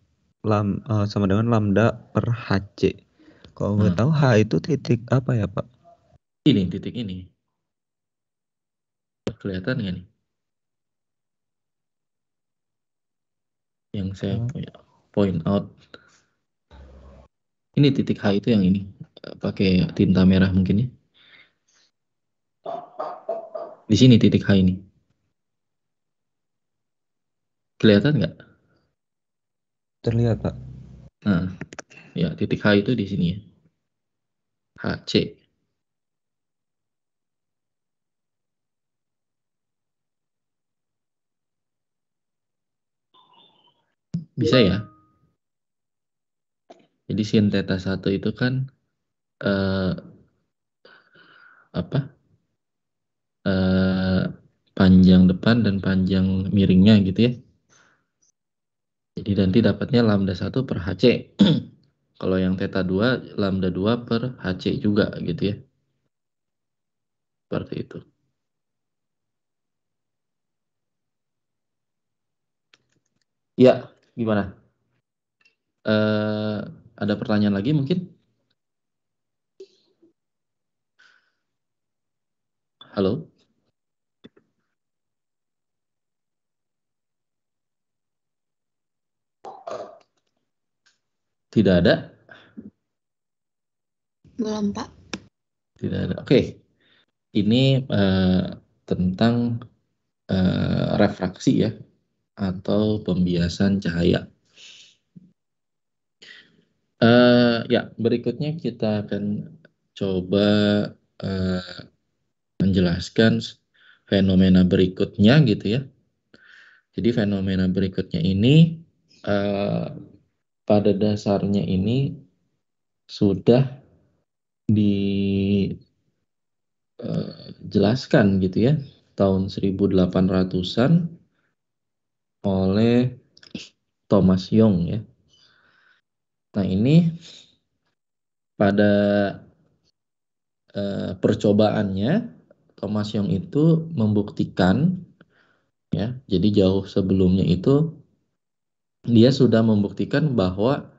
lam, uh, sama dengan lambda per hc. Kalau nggak hmm. tahu h itu titik apa ya Pak? Ini titik ini. Kelihatan nggak nih? yang saya hmm. point out ini titik H itu yang ini eh, pakai tinta merah mungkin ya di sini titik H ini kelihatan nggak terlihat pak nah ya titik H itu di sini ya HC Bisa ya? Jadi sin theta 1 itu kan uh, apa? uh, panjang depan dan panjang miringnya gitu ya. Jadi nanti dapatnya lambda 1 per HC. Kalau yang theta 2, lambda 2 per HC juga gitu ya. Seperti itu. Ya, gimana? Uh, ada pertanyaan lagi mungkin? Halo? Tidak ada? Belum, Pak. Tidak ada. Oke. Okay. Ini uh, tentang uh, refraksi ya atau pembiasan cahaya. Uh, ya, berikutnya kita akan coba uh, menjelaskan fenomena berikutnya gitu ya. Jadi fenomena berikutnya ini uh, pada dasarnya ini sudah dijelaskan uh, gitu ya tahun 1800-an oleh Thomas Young ya. Nah ini pada eh, percobaannya Thomas Young itu membuktikan ya jadi jauh sebelumnya itu dia sudah membuktikan bahwa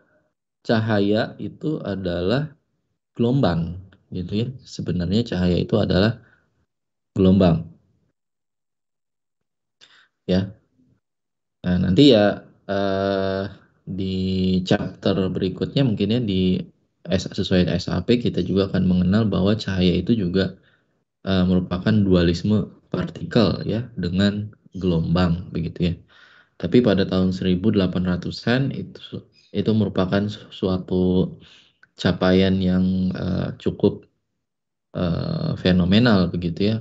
cahaya itu adalah gelombang gitu ya sebenarnya cahaya itu adalah gelombang ya Nah, nanti ya uh, di chapter berikutnya mungkin ya di sesuai SAP kita juga akan mengenal bahwa cahaya itu juga uh, merupakan dualisme partikel ya dengan gelombang begitu ya. Tapi pada tahun 1800-an itu itu merupakan suatu capaian yang uh, cukup uh, fenomenal begitu ya.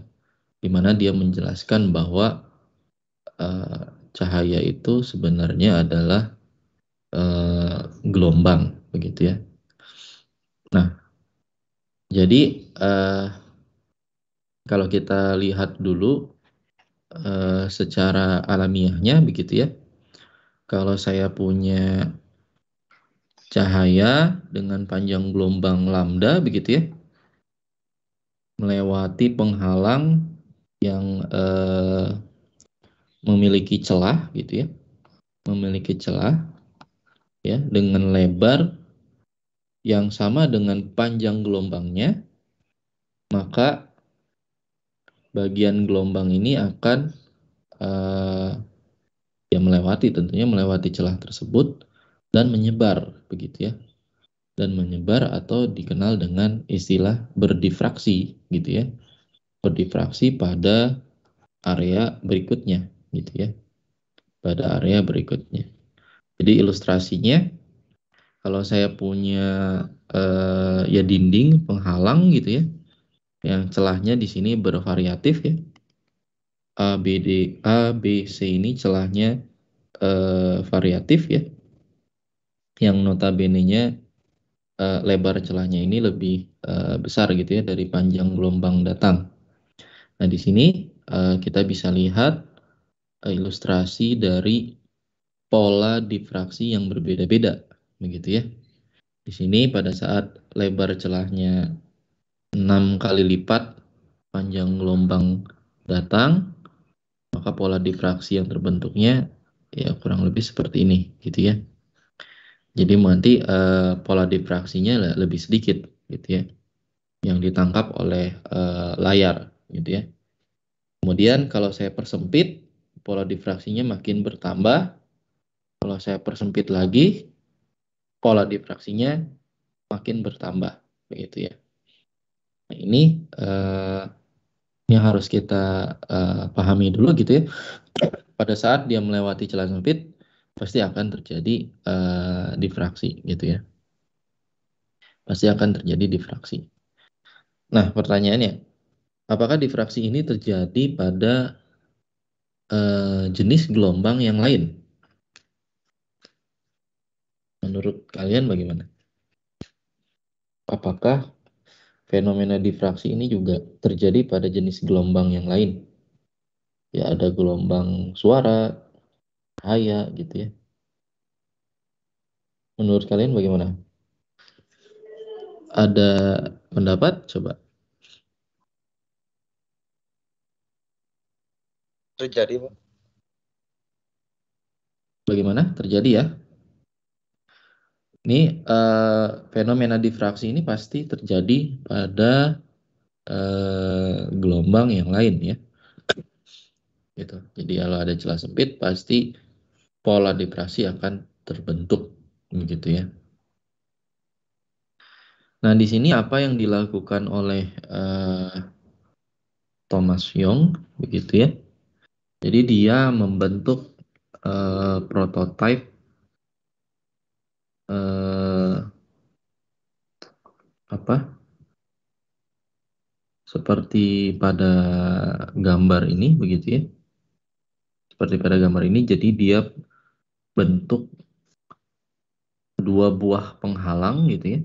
Dimana dia menjelaskan bahwa uh, cahaya itu sebenarnya adalah e, gelombang begitu ya. Nah, jadi e, kalau kita lihat dulu e, secara alamiahnya begitu ya. Kalau saya punya cahaya dengan panjang gelombang lambda begitu ya melewati penghalang yang eh, memiliki celah gitu ya memiliki celah ya dengan lebar yang sama dengan panjang gelombangnya maka bagian gelombang ini akan uh, ya melewati tentunya melewati celah tersebut dan menyebar begitu ya dan menyebar atau dikenal dengan istilah berdifraksi gitu ya berdifraksi pada area berikutnya gitu ya pada area berikutnya. Jadi ilustrasinya kalau saya punya eh, ya dinding penghalang gitu ya yang celahnya di sini bervariatif ya. A B D A B C ini celahnya eh, variatif ya. Yang notabene-nya eh, lebar celahnya ini lebih eh, besar gitu ya dari panjang gelombang datang. Nah, di sini eh, kita bisa lihat ilustrasi dari pola difraksi yang berbeda-beda begitu ya. Di sini pada saat lebar celahnya 6 kali lipat panjang gelombang datang, maka pola difraksi yang terbentuknya ya kurang lebih seperti ini gitu ya. Jadi nanti uh, pola difraksinya lebih sedikit gitu ya yang ditangkap oleh uh, layar gitu ya. Kemudian kalau saya persempit pola difraksinya makin bertambah. Kalau saya persempit lagi, pola difraksinya makin bertambah, begitu ya. Nah, ini eh, yang harus kita eh, pahami dulu gitu ya. Pada saat dia melewati celah sempit, pasti akan terjadi eh, difraksi gitu ya. Pasti akan terjadi difraksi. Nah, pertanyaannya, apakah difraksi ini terjadi pada uh, jenis gelombang yang lain? Menurut kalian bagaimana? Apakah fenomena difraksi ini juga terjadi pada jenis gelombang yang lain? Ya ada gelombang suara, cahaya gitu ya. Menurut kalian bagaimana? Ada pendapat? Coba. terjadi Pak? Bagaimana? Terjadi ya? Ini uh, fenomena difraksi ini pasti terjadi pada uh, gelombang yang lain ya. Gitu. Jadi kalau ada celah sempit pasti pola difraksi akan terbentuk begitu ya. Nah, di sini apa yang dilakukan oleh uh, Thomas Young begitu ya? Jadi dia membentuk uh, prototipe uh, apa? Seperti pada gambar ini begitu ya. Seperti pada gambar ini jadi dia bentuk dua buah penghalang gitu ya.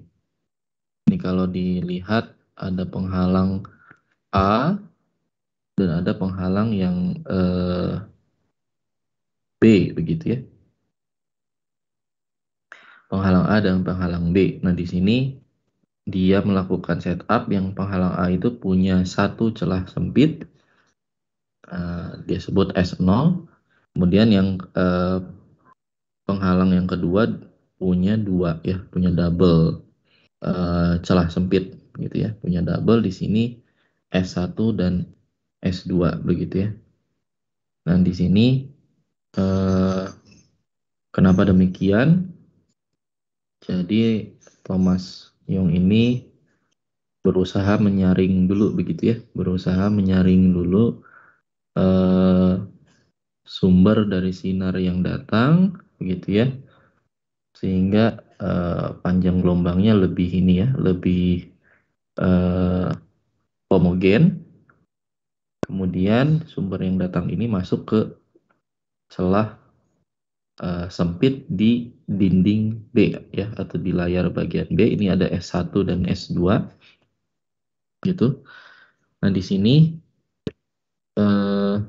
Ini kalau dilihat ada penghalang A dan ada penghalang yang uh, B begitu ya. Penghalang A dan penghalang B. Nah, di sini dia melakukan setup yang penghalang A itu punya satu celah sempit uh, dia sebut S0 kemudian yang uh, penghalang yang kedua punya dua ya punya double uh, celah sempit gitu ya punya double di sini S1 dan S2 begitu ya. Nah, di sini eh, kenapa demikian? Jadi Thomas Young ini berusaha menyaring dulu begitu ya, berusaha menyaring dulu eh, sumber dari sinar yang datang begitu ya, sehingga eh, panjang gelombangnya lebih ini ya, lebih eh, homogen Kemudian sumber yang datang ini masuk ke celah uh, sempit di dinding B ya atau di layar bagian B ini ada S1 dan S2 gitu. Nah di sini uh,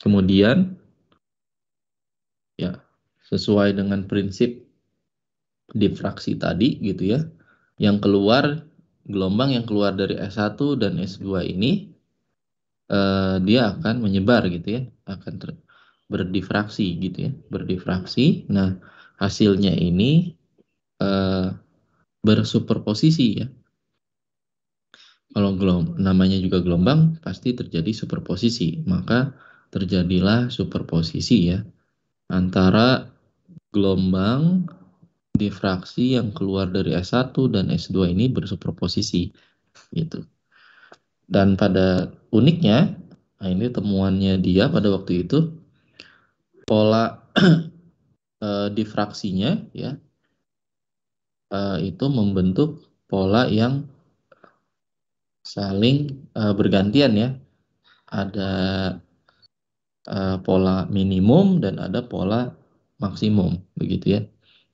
kemudian ya sesuai dengan prinsip difraksi tadi gitu ya yang keluar gelombang yang keluar dari S1 dan S2 ini eh, dia akan menyebar gitu ya, akan berdifraksi gitu ya, berdifraksi. Nah hasilnya ini eh, bersuperposisi ya. Kalau gelombang namanya juga gelombang pasti terjadi superposisi, maka terjadilah superposisi ya antara gelombang difraksi yang keluar dari S1 dan S2 ini bersuperposisi gitu. Dan pada uniknya, nah ini temuannya dia pada waktu itu, pola eh, difraksinya ya eh, itu membentuk pola yang saling eh, bergantian ya. Ada pola minimum dan ada pola maksimum begitu ya.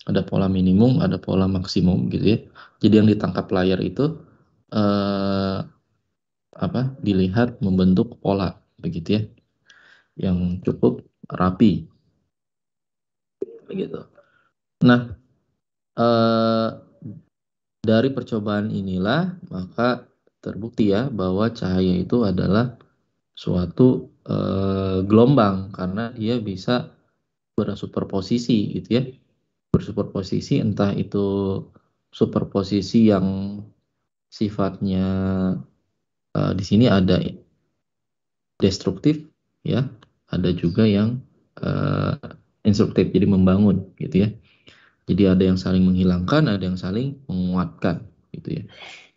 Ada pola minimum, ada pola maksimum gitu ya. Jadi yang ditangkap layar itu apa dilihat membentuk pola begitu ya yang cukup rapi begitu nah eh, dari percobaan inilah maka terbukti ya bahwa cahaya itu adalah suatu eh, gelombang karena dia bisa bersuperposisi gitu ya bersuperposisi entah itu superposisi yang sifatnya uh, di sini ada destruktif ya ada juga yang uh, instruktif jadi membangun gitu ya jadi ada yang saling menghilangkan ada yang saling menguatkan gitu ya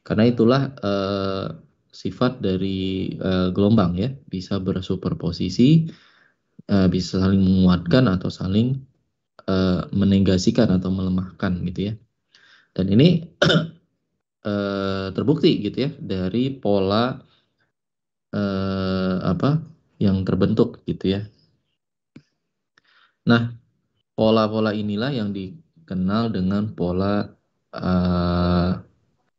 karena itulah uh, sifat dari uh, gelombang ya bisa bersuperposisi uh, bisa saling menguatkan atau saling uh, menegasikan atau melemahkan gitu ya dan ini Eh, terbukti gitu ya dari pola eh, apa yang terbentuk gitu ya. Nah, pola-pola inilah yang dikenal dengan pola eh,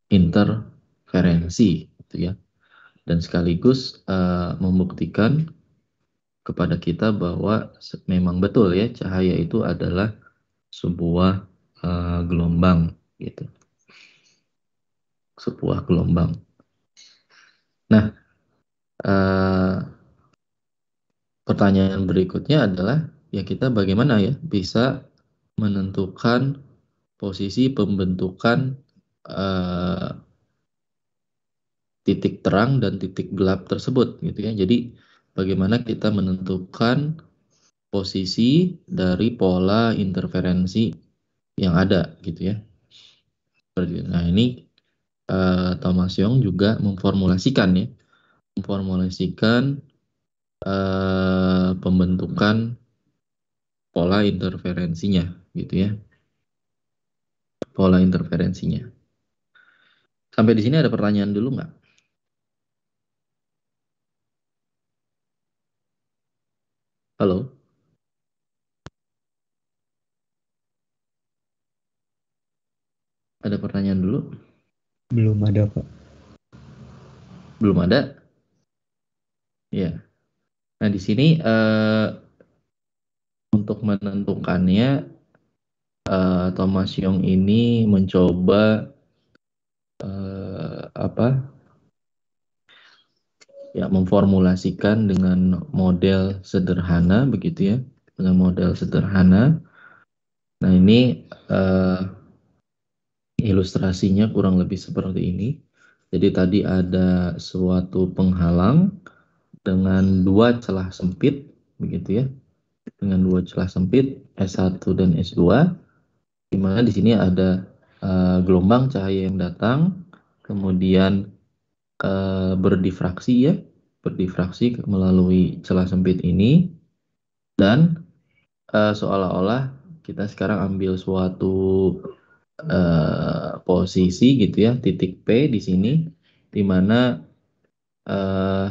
interferensi gitu ya. Dan sekaligus eh, membuktikan kepada kita bahwa memang betul ya cahaya itu adalah sebuah uh, gelombang gitu sebuah gelombang. Nah, eh, pertanyaan berikutnya adalah ya kita bagaimana ya bisa menentukan posisi pembentukan eh, titik terang dan titik gelap tersebut gitu ya. Jadi bagaimana kita menentukan posisi dari pola interferensi yang ada gitu ya. Nah, ini uh, Thomas Young juga memformulasikan ya, memformulasikan uh, pembentukan pola interferensinya gitu ya. Pola interferensinya. Sampai di sini ada pertanyaan dulu nggak? Halo. Ada pertanyaan dulu? Belum ada, Pak. Belum ada? Ya. Nah, di sini uh, untuk menentukannya uh, Thomas Young ini mencoba uh, apa? Ya, memformulasikan dengan model sederhana begitu ya, dengan model sederhana. Nah, ini uh, ilustrasinya kurang lebih seperti ini. Jadi tadi ada suatu penghalang dengan dua celah sempit, begitu ya. Dengan dua celah sempit S1 dan S2, di mana di sini ada uh, gelombang cahaya yang datang, kemudian uh, berdifraksi ya, berdifraksi melalui celah sempit ini, dan uh, seolah-olah kita sekarang ambil suatu eh, posisi gitu ya titik P di sini di mana eh,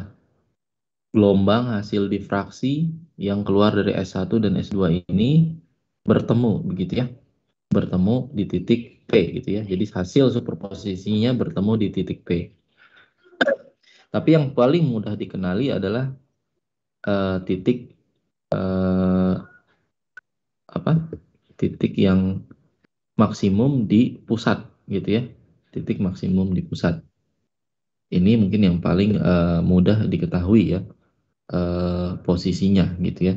gelombang hasil difraksi yang keluar dari S1 dan S2 ini bertemu begitu ya bertemu di titik P gitu ya jadi hasil superposisinya bertemu di titik P tapi yang paling mudah dikenali adalah uh, titik uh, apa titik yang maksimum di pusat gitu ya titik maksimum di pusat ini mungkin yang paling uh, mudah diketahui ya uh, posisinya gitu ya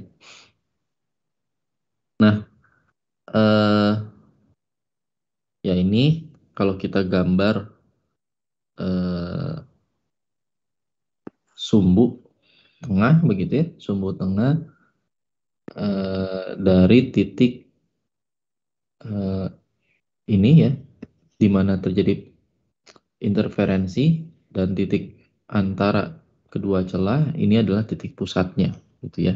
nah uh, ya ini kalau kita gambar uh, sumbu tengah begitu ya sumbu tengah uh, dari titik ini ya, di mana terjadi interferensi dan titik antara kedua celah ini adalah titik pusatnya, gitu ya.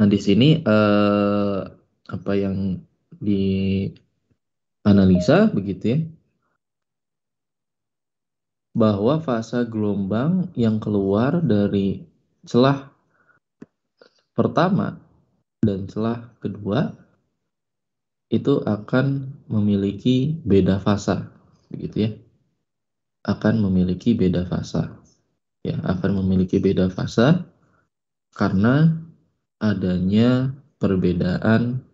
Nah di sini eh, apa yang dianalisa begitu ya, bahwa fase gelombang yang keluar dari celah pertama dan celah kedua itu akan memiliki beda fasa, begitu ya. Akan memiliki beda fasa. Ya, akan memiliki beda fasa karena adanya perbedaan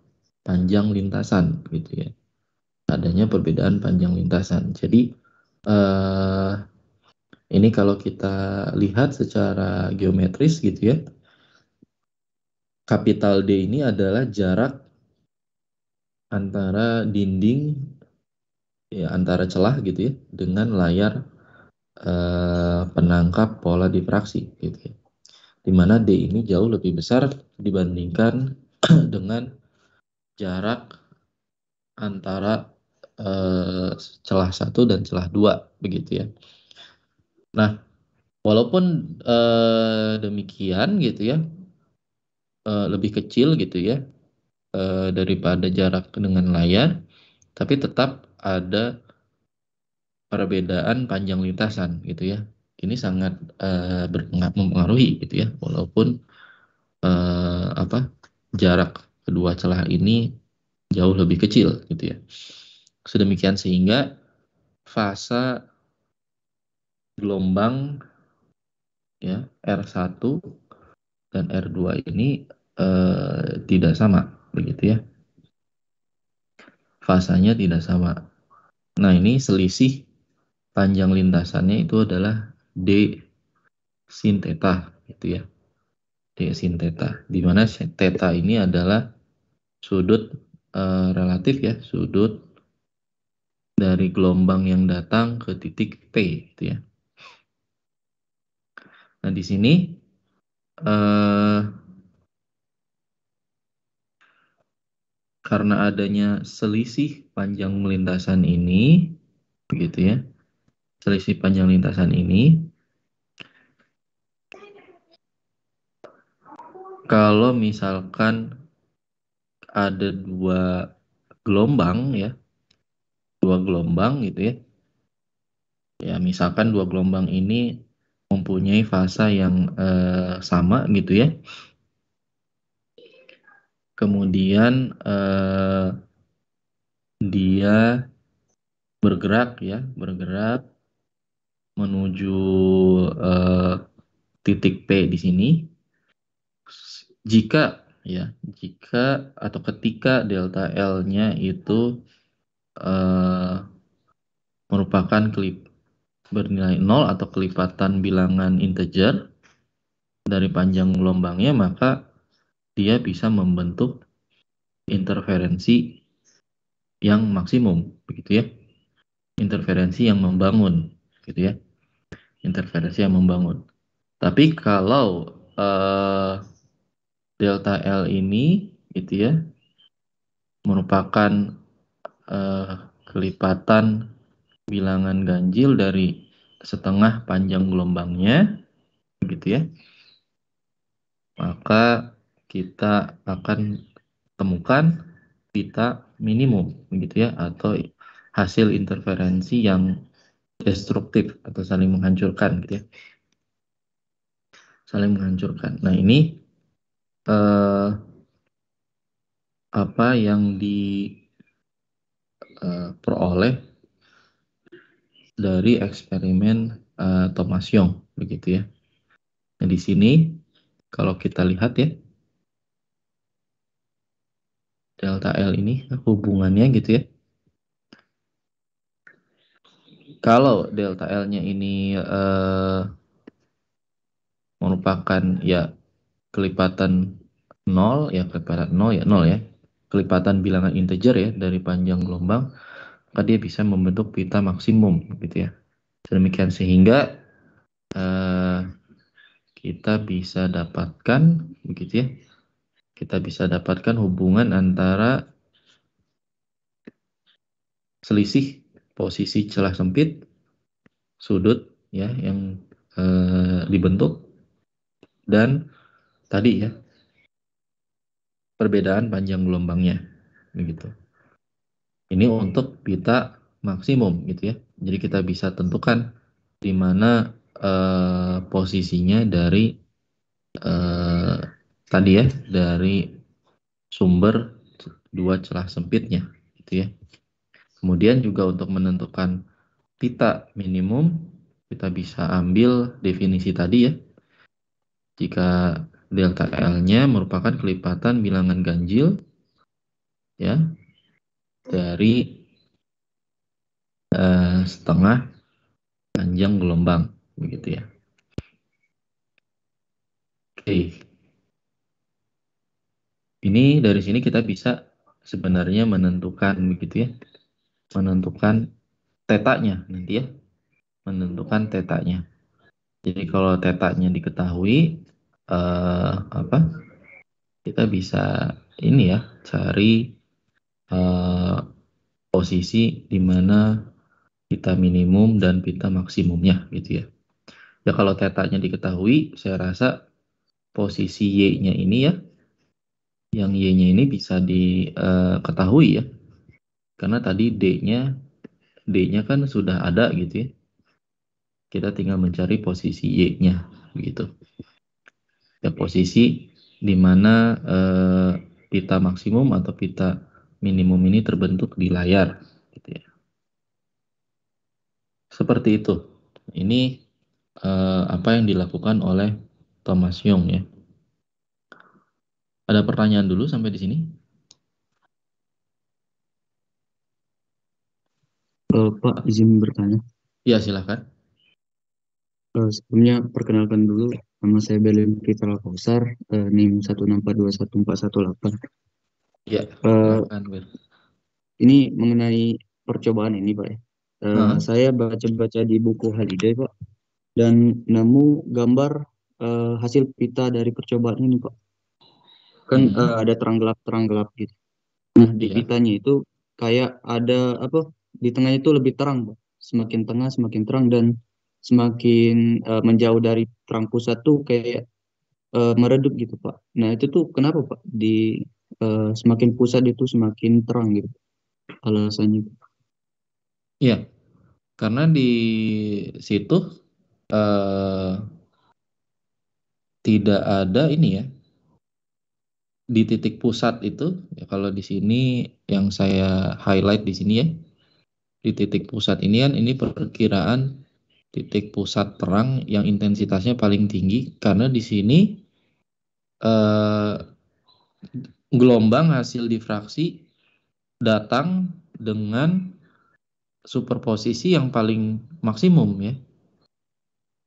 panjang lintasan, gitu ya. Adanya perbedaan panjang lintasan. Jadi eh, ini kalau kita lihat secara geometris gitu ya. Kapital D ini adalah jarak antara dinding ya antara celah gitu ya dengan layar eh, penangkap pola difraksi gitu ya. Di D ini jauh lebih besar dibandingkan dengan jarak antara eh, celah satu dan celah dua begitu ya. Nah, walaupun eh, demikian gitu ya, eh, lebih kecil gitu ya, e, daripada jarak dengan layar, tapi tetap ada perbedaan panjang lintasan gitu ya. Ini sangat e, mempengaruhi gitu ya, walaupun e, apa jarak kedua celah ini jauh lebih kecil gitu ya. Sedemikian sehingga fase gelombang ya R1 dan R2 ini eh, tidak sama begitu ya fasanya tidak sama nah ini selisih panjang lintasannya itu adalah d sin theta gitu ya d sin theta mana theta ini adalah sudut uh, relatif ya sudut dari gelombang yang datang ke titik P gitu ya. Nah, di sini eh karena adanya selisih panjang lintasan ini, begitu ya, selisih panjang lintasan ini, kalau misalkan ada dua gelombang ya, dua gelombang gitu ya, ya misalkan dua gelombang ini mempunyai fase yang eh, sama gitu ya, kemudian eh, dia bergerak ya bergerak menuju eh, titik P di sini jika ya jika atau ketika delta L-nya itu eh, merupakan klip bernilai nol atau kelipatan bilangan integer dari panjang gelombangnya maka dia bisa membentuk interferensi yang maksimum begitu ya interferensi yang membangun gitu ya interferensi yang membangun tapi kalau uh, delta L ini gitu ya merupakan uh, kelipatan bilangan ganjil dari setengah panjang gelombangnya gitu ya maka kita akan temukan kita minimum begitu ya atau hasil interferensi yang destruktif atau saling menghancurkan gitu ya saling menghancurkan nah ini eh, apa yang diperoleh eh, dari eksperimen eh, Thomas Young begitu ya nah di sini kalau kita lihat ya delta L ini hubungannya gitu ya. Kalau delta L-nya ini eh, merupakan ya kelipatan 0 ya kelipatan 0 ya 0 ya kelipatan bilangan integer ya dari panjang gelombang maka dia bisa membentuk pita maksimum gitu ya demikian sehingga eh, kita bisa dapatkan begitu ya kita bisa dapatkan hubungan antara selisih posisi celah sempit sudut ya yang e, dibentuk dan tadi ya perbedaan panjang gelombangnya begitu. Ini untuk pita maksimum gitu ya. Jadi kita bisa tentukan di mana e, posisinya dari e, tadi ya dari sumber dua celah sempitnya gitu ya. Kemudian juga untuk menentukan pita minimum kita bisa ambil definisi tadi ya. Jika delta L-nya merupakan kelipatan bilangan ganjil ya dari uh, setengah panjang gelombang begitu ya. Oke. Okay. Ini dari sini kita bisa sebenarnya menentukan begitu ya. Menentukan tetanya nanti ya. Menentukan tetanya. Jadi kalau tetanya diketahui eh, apa? Kita bisa ini ya, cari uh, posisi di mana pita minimum dan pita maksimumnya gitu ya. Ya kalau tetanya diketahui, saya rasa posisi Y-nya ini ya yang Y-nya ini bisa diketahui eh, uh, ya. Karena tadi D-nya D-nya kan sudah ada gitu ya. Kita tinggal mencari posisi Y-nya gitu. Ya, posisi di mana uh, pita maksimum atau pita minimum ini terbentuk di layar gitu ya. Seperti itu. Ini uh, apa yang dilakukan oleh Thomas Young ya. Ada pertanyaan dulu sampai di sini? Uh, Pak, izin bertanya. Ya, silahkan. Uh, eh, sebelumnya perkenalkan dulu, nama saya Belim Vital Kausar, uh, NIM 164214418. Ya, uh, ini mengenai percobaan ini, Pak. Uh, uh. Saya baca-baca di buku Halide, Pak, dan nemu gambar uh, hasil pita dari percobaan ini, Pak kan hmm. uh, ada terang gelap terang gelap gitu nah di yeah. itu kayak ada apa di tengahnya itu lebih terang bang. semakin tengah semakin terang dan semakin uh, menjauh dari terang pusat tuh kayak uh, meredup gitu pak nah itu tuh kenapa pak di uh, semakin pusat itu semakin terang gitu alasannya Iya, karena di situ uh, tidak ada ini ya di titik pusat itu ya kalau di sini yang saya highlight di sini ya di titik pusat ini kan ini perkiraan titik pusat terang yang intensitasnya paling tinggi karena di sini eh, gelombang hasil difraksi datang dengan superposisi yang paling maksimum ya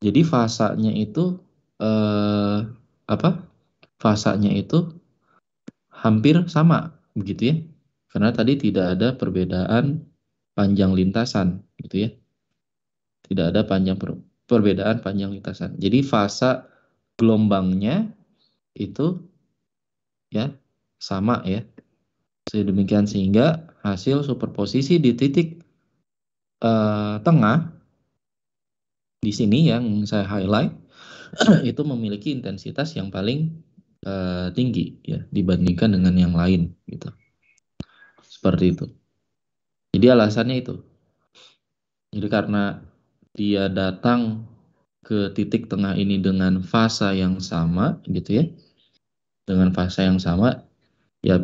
jadi fasanya itu eh, apa fasanya itu hampir sama begitu ya. Karena tadi tidak ada perbedaan panjang lintasan gitu ya. Tidak ada panjang per perbedaan panjang lintasan. Jadi fase gelombangnya itu ya sama ya. Sedemikian sehingga hasil superposisi di titik eh, tengah di sini yang saya highlight itu memiliki intensitas yang paling Eh, tinggi ya dibandingkan dengan yang lain gitu seperti itu jadi alasannya itu jadi karena dia datang ke titik tengah ini dengan fase yang sama gitu ya dengan fase yang sama ya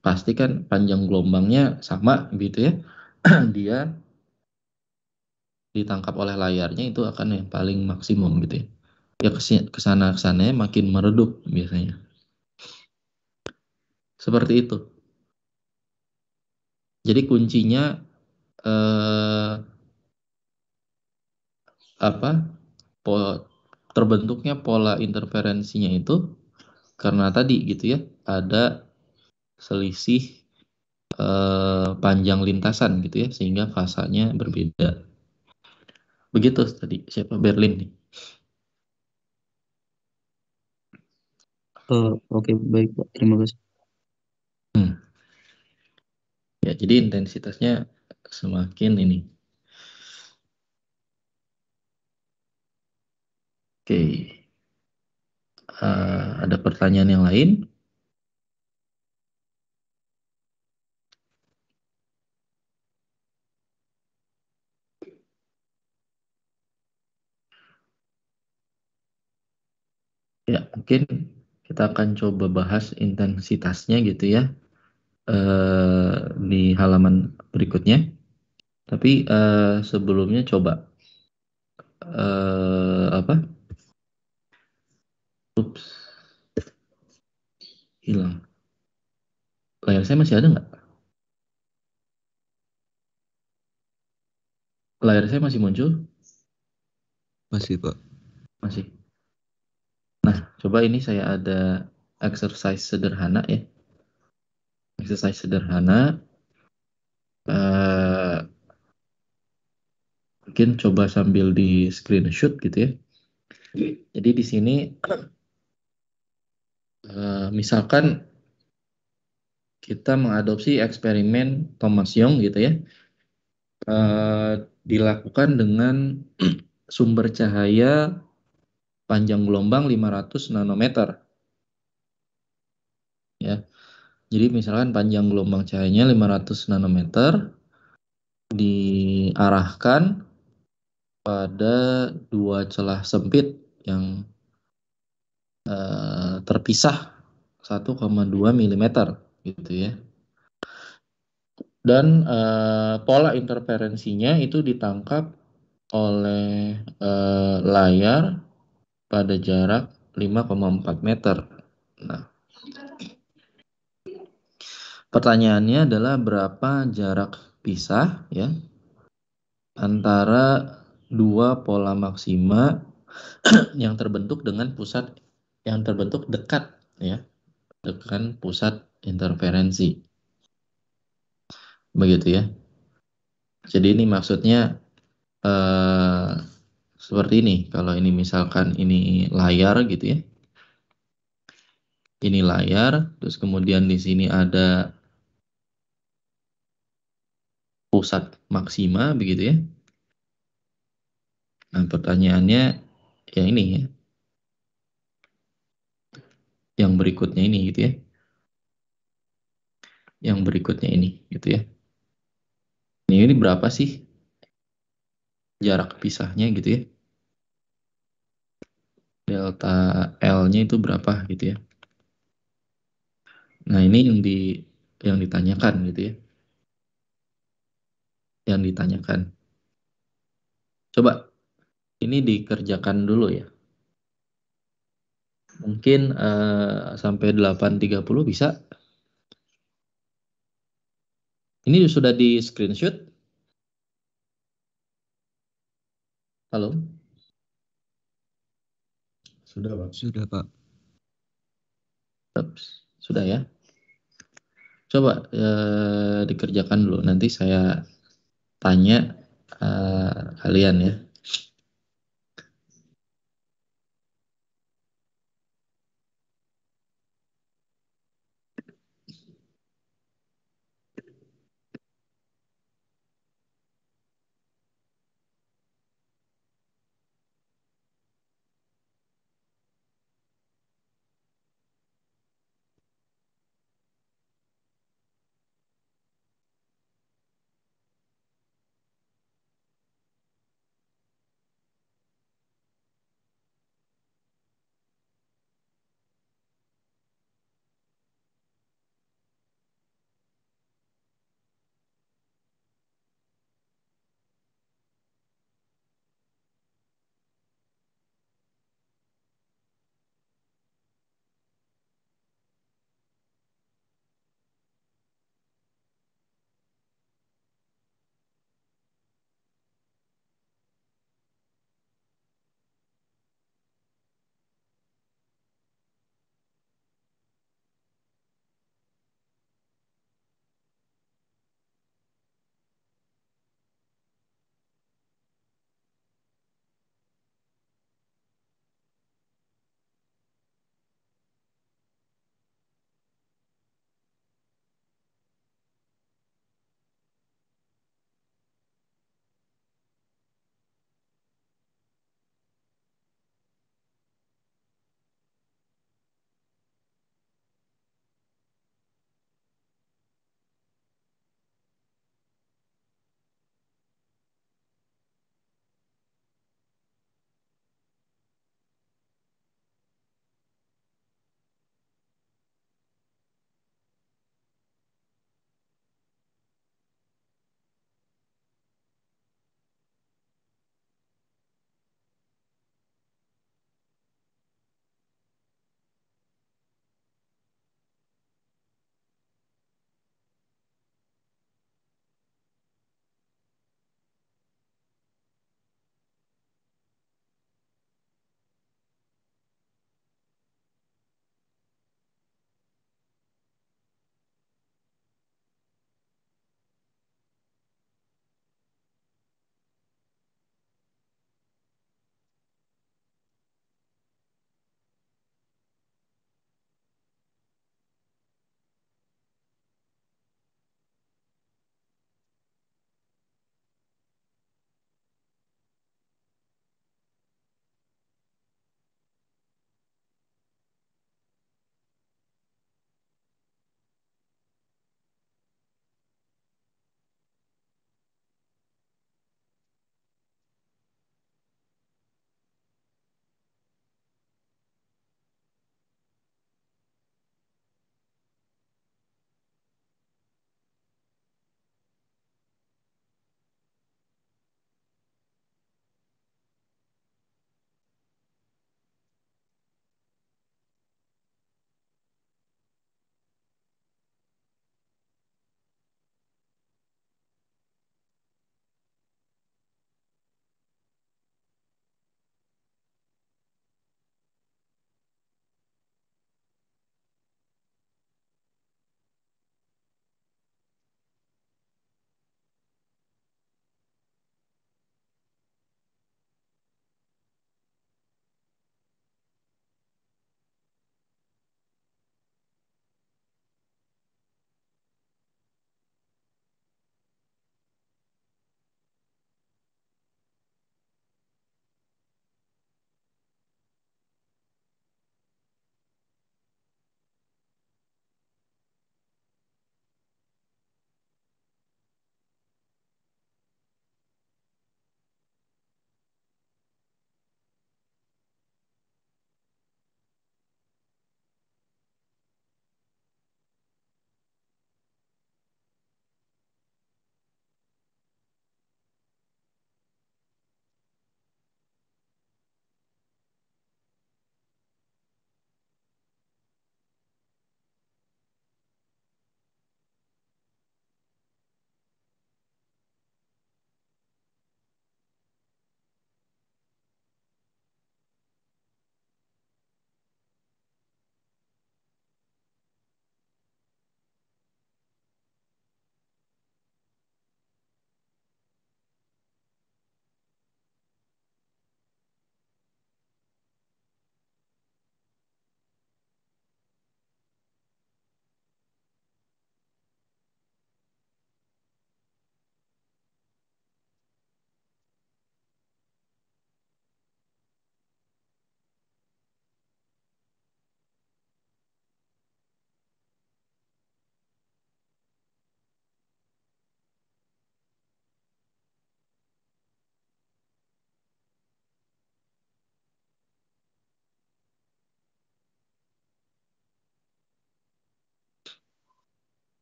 pasti kan panjang gelombangnya sama gitu ya dia ditangkap oleh layarnya itu akan yang paling maksimum gitu ya ya kesana kesana ya, makin meredup biasanya seperti itu jadi kuncinya eh, apa po, terbentuknya pola interferensinya itu karena tadi gitu ya ada selisih eh, panjang lintasan gitu ya sehingga fasanya berbeda begitu tadi siapa Berlin nih Oh, Oke, okay, baik Pak. Terima kasih. Hmm. Ya, jadi intensitasnya semakin ini. Oke. Okay. Uh, eh, ada pertanyaan yang lain? Ya, mungkin kita akan coba bahas intensitasnya gitu ya eh, di halaman berikutnya. Tapi eh, sebelumnya coba eh, apa? Ups, hilang. Layar saya masih ada nggak? Layar saya masih muncul? Masih, Pak. Masih. Nah, coba ini saya ada exercise sederhana ya. Exercise sederhana. Uh, mungkin coba sambil di screenshot gitu ya. Jadi di sini uh, misalkan kita mengadopsi eksperimen Thomas Young gitu ya. Uh, dilakukan dengan sumber cahaya panjang gelombang 500 nanometer. Ya. Jadi misalkan panjang gelombang cahayanya 500 nanometer diarahkan pada dua celah sempit yang uh, terpisah 1,2 mm gitu ya. Dan uh, pola interferensinya itu ditangkap oleh uh, layar pada jarak 5,4 meter. Nah, pertanyaannya adalah berapa jarak pisah ya antara dua pola maksima yang terbentuk dengan pusat yang terbentuk dekat ya dengan pusat interferensi. Begitu ya. Jadi ini maksudnya eh, seperti ini. Kalau ini misalkan ini layar gitu ya. Ini layar, terus kemudian di sini ada pusat maksima begitu ya. Nah, pertanyaannya ya ini ya. Yang berikutnya ini gitu ya. Yang berikutnya ini gitu ya. Ini, ini berapa sih jarak pisahnya gitu ya. Delta L-nya itu berapa gitu ya. Nah, ini yang di yang ditanyakan gitu ya. Yang ditanyakan. Coba ini dikerjakan dulu ya. Mungkin uh, sampai 8.30 bisa. Ini sudah di screenshot Halo. Sudah, Pak. Sudah, Pak. Ups, sudah ya. Coba eh, dikerjakan dulu. Nanti saya tanya eh, kalian ya.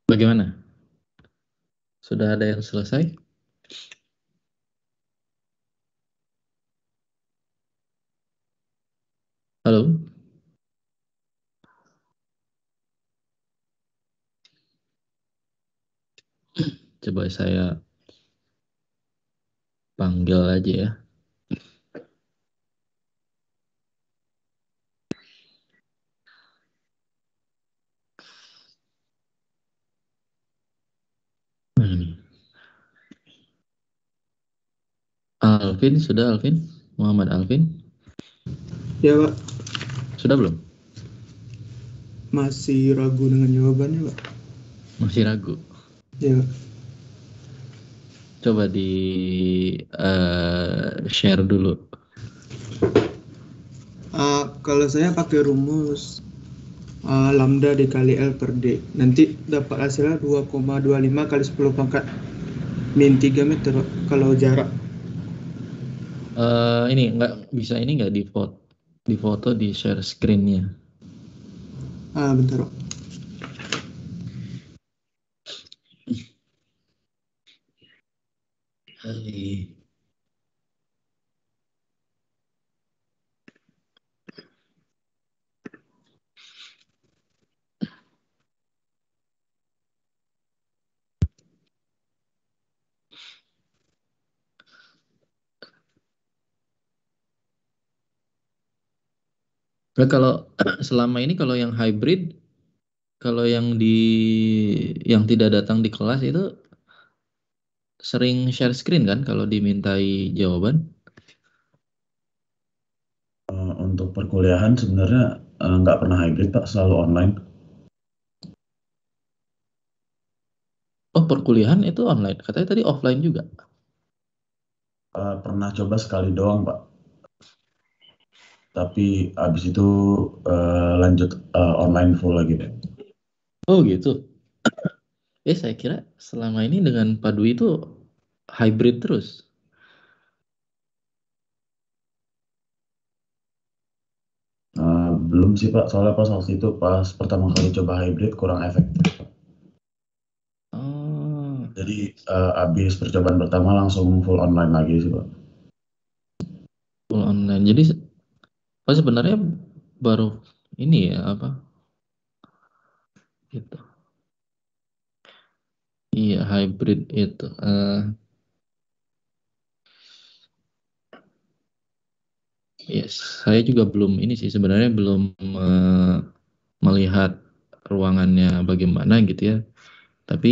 Bagaimana? Sudah ada yang selesai? Halo? Coba saya panggil aja ya. Alvin, sudah Alvin? Muhammad Alvin? Ya, Pak. Sudah belum? Masih ragu dengan jawabannya, Pak. Masih ragu? Ya, Pak. Coba di uh, share dulu. Uh, kalau saya pakai rumus uh, lambda dikali L per D. Nanti dapat hasilnya 2,25 kali 10 pangkat min 3 meter kalau jarak uh, ini nggak bisa ini nggak di foto di foto di share screennya ah bentar Hai. Nah kalau selama ini kalau yang hybrid, kalau yang di yang tidak datang di kelas itu sering share screen kan kalau dimintai jawaban? Eh, untuk perkuliahan sebenarnya eh, nggak pernah hybrid pak, selalu online. Oh perkuliahan itu online, katanya tadi offline juga? Eh, pernah coba sekali doang pak, tapi abis itu uh, lanjut uh, online full lagi deh. Oh gitu. Eh saya kira selama ini dengan padu itu hybrid terus. Uh, belum sih Pak, soalnya pas waktu itu pas pertama kali coba hybrid kurang efektif. Oh. Jadi uh, abis percobaan pertama langsung full online lagi sih Pak. Full online, jadi Oh sebenarnya baru ini ya apa? Gitu. Iya hybrid itu. Uh, Yes, saya juga belum ini sih sebenarnya belum uh, melihat ruangannya bagaimana gitu ya. Tapi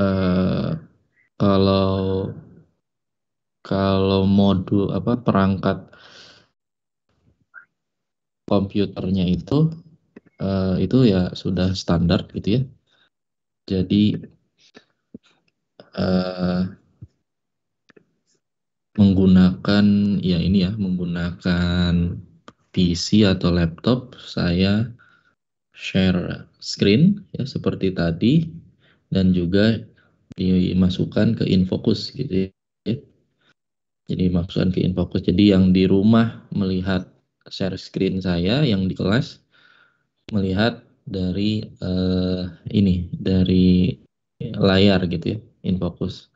uh, kalau kalau modul apa perangkat komputernya itu uh, itu ya sudah standar gitu ya. Jadi uh, menggunakan ya ini ya menggunakan PC atau laptop saya share screen ya seperti tadi dan juga dimasukkan ke infocus gitu ya. Jadi masukkan ke infocus. Jadi yang di rumah melihat share screen saya yang di kelas melihat dari uh, ini dari layar gitu ya in focus.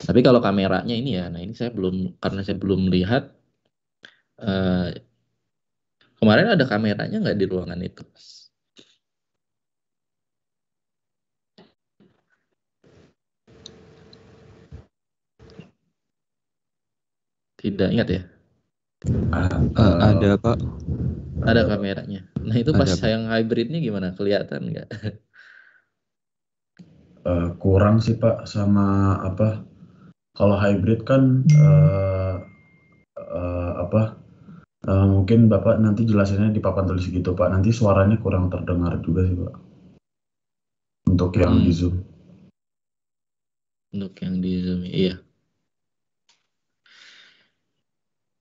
Tapi kalau kameranya ini ya, nah ini saya belum karena saya belum lihat uh, kemarin ada kameranya nggak di ruangan itu. Tidak ingat ya? Uh, ada oh, pak? Gitu. Ada kameranya. Nah itu pas ada. yang hybridnya gimana? Kelihatan nggak? uh, kurang sih pak sama apa? Kalau hybrid kan uh, uh, apa? Uh, mungkin bapak nanti jelasinnya di papan tulis gitu pak. Nanti suaranya kurang terdengar juga sih pak. Untuk yang hmm. di zoom. Untuk yang di zoom, iya.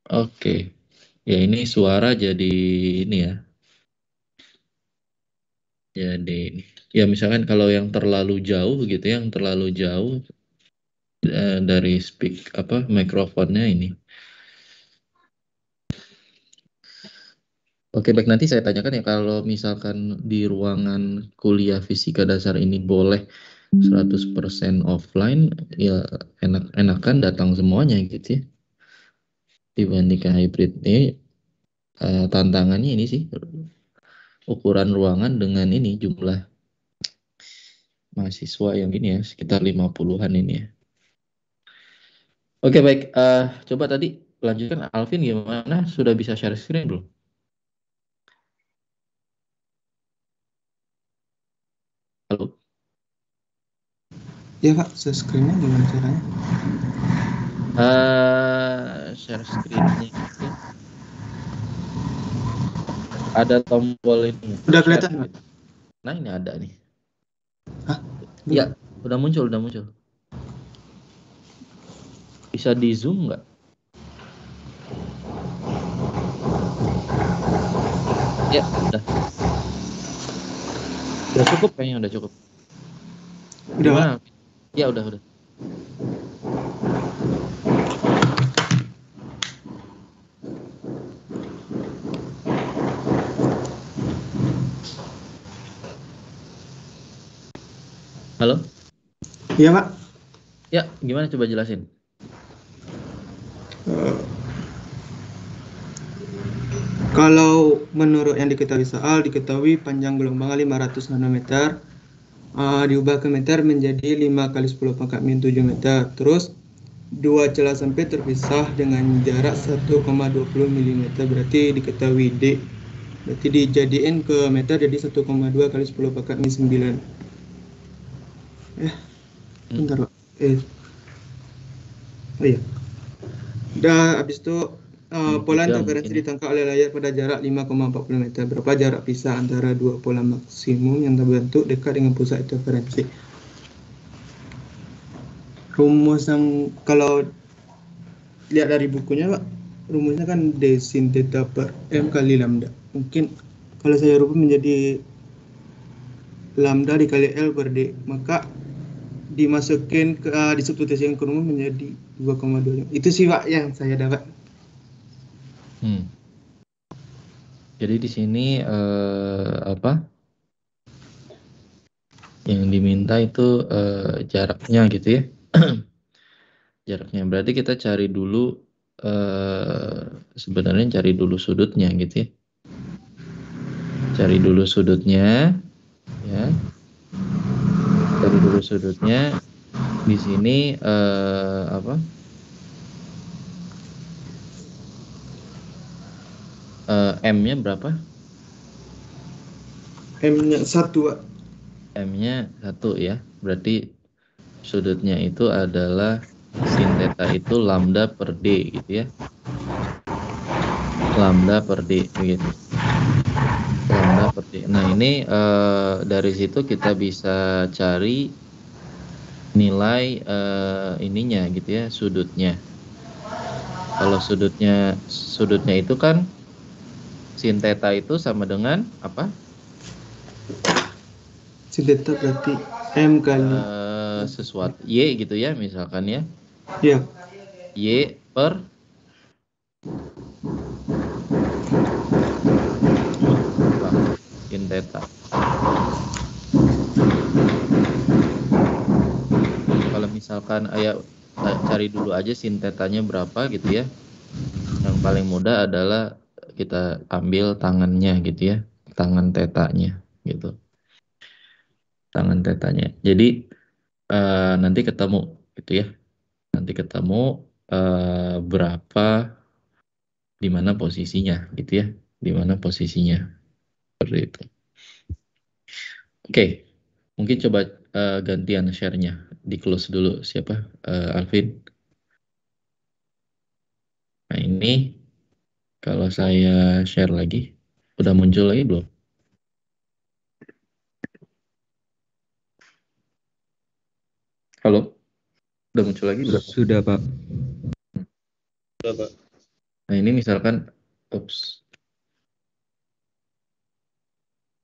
Oke. Ya ini suara jadi ini ya. Jadi ya misalkan kalau yang terlalu jauh gitu yang terlalu jauh eh, dari speak apa mikrofonnya ini. Oke, baik nanti saya tanyakan ya kalau misalkan di ruangan kuliah fisika dasar ini boleh 100% offline ya enak-enakan datang semuanya gitu ya dibanding nikah hybrid ini uh, tantangannya ini sih ukuran ruangan dengan ini jumlah mahasiswa yang ini ya sekitar 50-an ini ya. Oke baik, uh, coba tadi lanjutkan Alvin gimana sudah bisa share screen belum? Halo. Ya Pak, share screennya gimana caranya? uh, share screennya ada tombol ini udah kelihatan nah ini ada nih Hah? Iya. udah muncul udah muncul bisa di zoom nggak ya udah udah cukup kayaknya udah cukup udah Iya, ya udah udah Halo? Iya, Pak. Ya, gimana coba jelasin? Eh, kalau menurut yang diketahui soal, diketahui panjang gelombang 500 nanometer, uh, diubah ke meter menjadi 5 kali 10 pangkat min 7 meter. Terus, dua celah sempit terpisah dengan jarak 1,20 mm, berarti diketahui D. Berarti dijadiin ke meter jadi 1,2 kali 10 pangkat min 9 ya bentar pak eh oh iya udah habis itu Uh, pola interferensi ditangkap oleh layar pada jarak 5,40 meter. Berapa jarak pisah antara dua pola maksimum yang terbentuk dekat dengan pusat interferensi? Rumus yang kalau lihat dari bukunya pak, rumusnya kan d sin theta per m kali lambda. Mungkin kalau saya rubah menjadi lambda dikali l per d, maka dimasukin ke uh, yang ekonomi menjadi 2,25. Itu sih Pak yang saya dapat. Hmm. Jadi di sini uh, apa? Yang diminta itu uh, jaraknya gitu ya. jaraknya. Berarti kita cari dulu uh, sebenarnya cari dulu sudutnya gitu ya. Cari dulu sudutnya ya dari dulu sudutnya di sini eh, apa eh, m-nya berapa m-nya satu m-nya satu ya berarti sudutnya itu adalah sin theta itu lambda per d gitu ya lambda per d begitu Nah ini uh, dari situ kita bisa cari nilai uh, ininya gitu ya sudutnya. Kalau sudutnya sudutnya itu kan sin theta itu sama dengan apa? Sin theta berarti m kali uh, eh, sesuatu y gitu ya misalkan ya. Iya. Y per pendeta. Kalau misalkan ayah eh, cari dulu aja sintetanya berapa gitu ya. Yang paling mudah adalah kita ambil tangannya gitu ya, tangan tetanya gitu. Tangan tetanya. Jadi uh, nanti ketemu gitu ya. Nanti ketemu uh, berapa di mana posisinya gitu ya di mana posisinya seperti itu. Oke, mungkin coba uh, gantian share-nya di close dulu siapa uh, Alvin. Nah ini kalau saya share lagi, udah muncul lagi belum? Halo, udah muncul lagi belum? Sudah pak. Sudah pak. Nah ini misalkan, ups,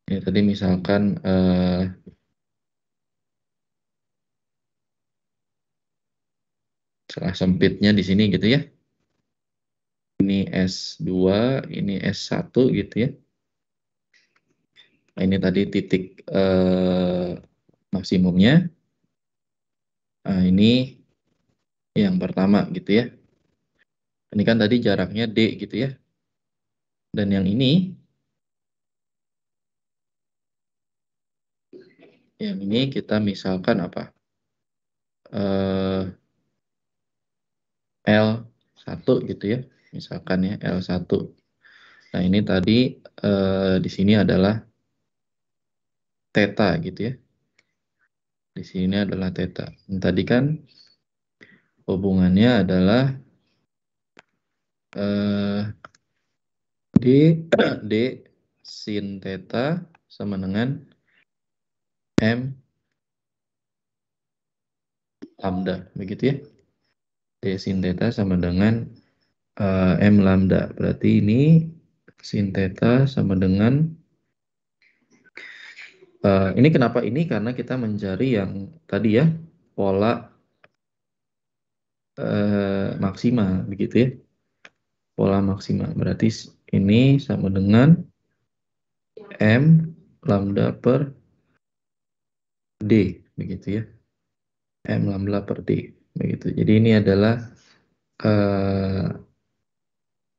Ya, tadi misalkan eh, celah sempitnya di sini gitu ya. Ini S2, ini S1 gitu ya. Nah, ini tadi titik eh, maksimumnya. Nah, ini yang pertama gitu ya. Ini kan tadi jaraknya D gitu ya. Dan yang ini yang ini kita misalkan apa? Eh, L1 gitu ya, misalkan ya L1. Nah ini tadi eh, di sini adalah theta gitu ya. Di sini adalah theta. dan nah, tadi kan hubungannya adalah eh, D, D sin theta sama dengan M lambda begitu ya D sin theta sama dengan uh, M lambda berarti ini sin theta sama dengan uh, ini kenapa ini karena kita mencari yang tadi ya pola uh, eh, maksimal begitu ya pola maksimal berarti ini sama dengan M lambda per D begitu ya. M lambda per D begitu. Jadi ini adalah uh,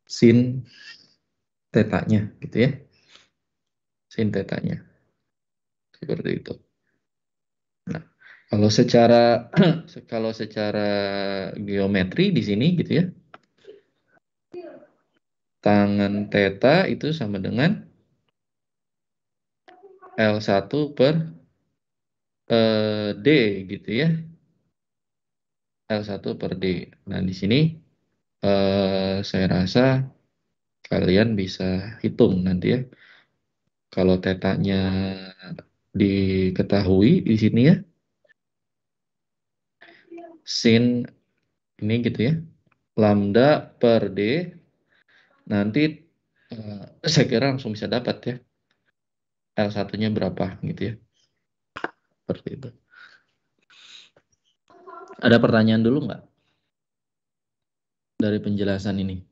sin tetanya gitu ya. Sin tetanya. Seperti itu. Nah, kalau secara kalau secara geometri di sini gitu ya. Tangan teta itu sama dengan L1 per eh, D gitu ya. L1 per D. Nah, di sini eh, saya rasa kalian bisa hitung nanti ya. Kalau tetanya diketahui di sini ya. Sin ini gitu ya. Lambda per D. Nanti eh, saya kira langsung bisa dapat ya. L1-nya berapa gitu ya seperti itu. Ada pertanyaan dulu nggak dari penjelasan ini?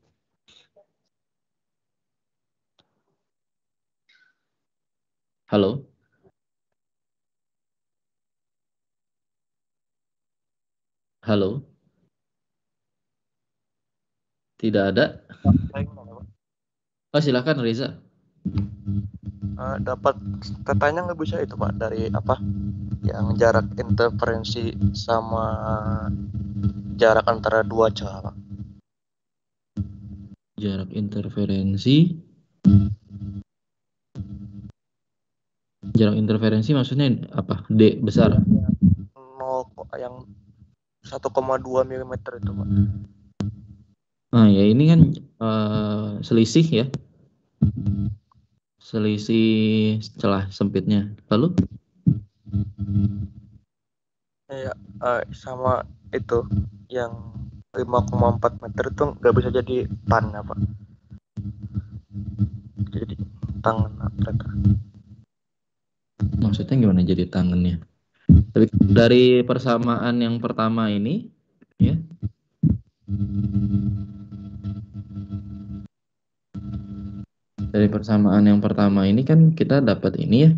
Halo. Halo. Tidak ada. Oh silakan Reza uh, dapat katanya nggak bisa itu pak dari apa yang jarak interferensi sama jarak antara dua cara jarak interferensi jarak interferensi maksudnya apa d besar nol yang 1,2 mm itu pak nah ya ini kan uh, selisih ya selisih celah sempitnya. Lalu? Ya, uh, sama itu yang 5,4 meter itu nggak bisa jadi tan apa? Jadi tangan mereka. Maksudnya gimana jadi tangannya? Tapi dari persamaan yang pertama ini, ya, dari persamaan yang pertama ini kan kita dapat ini ya.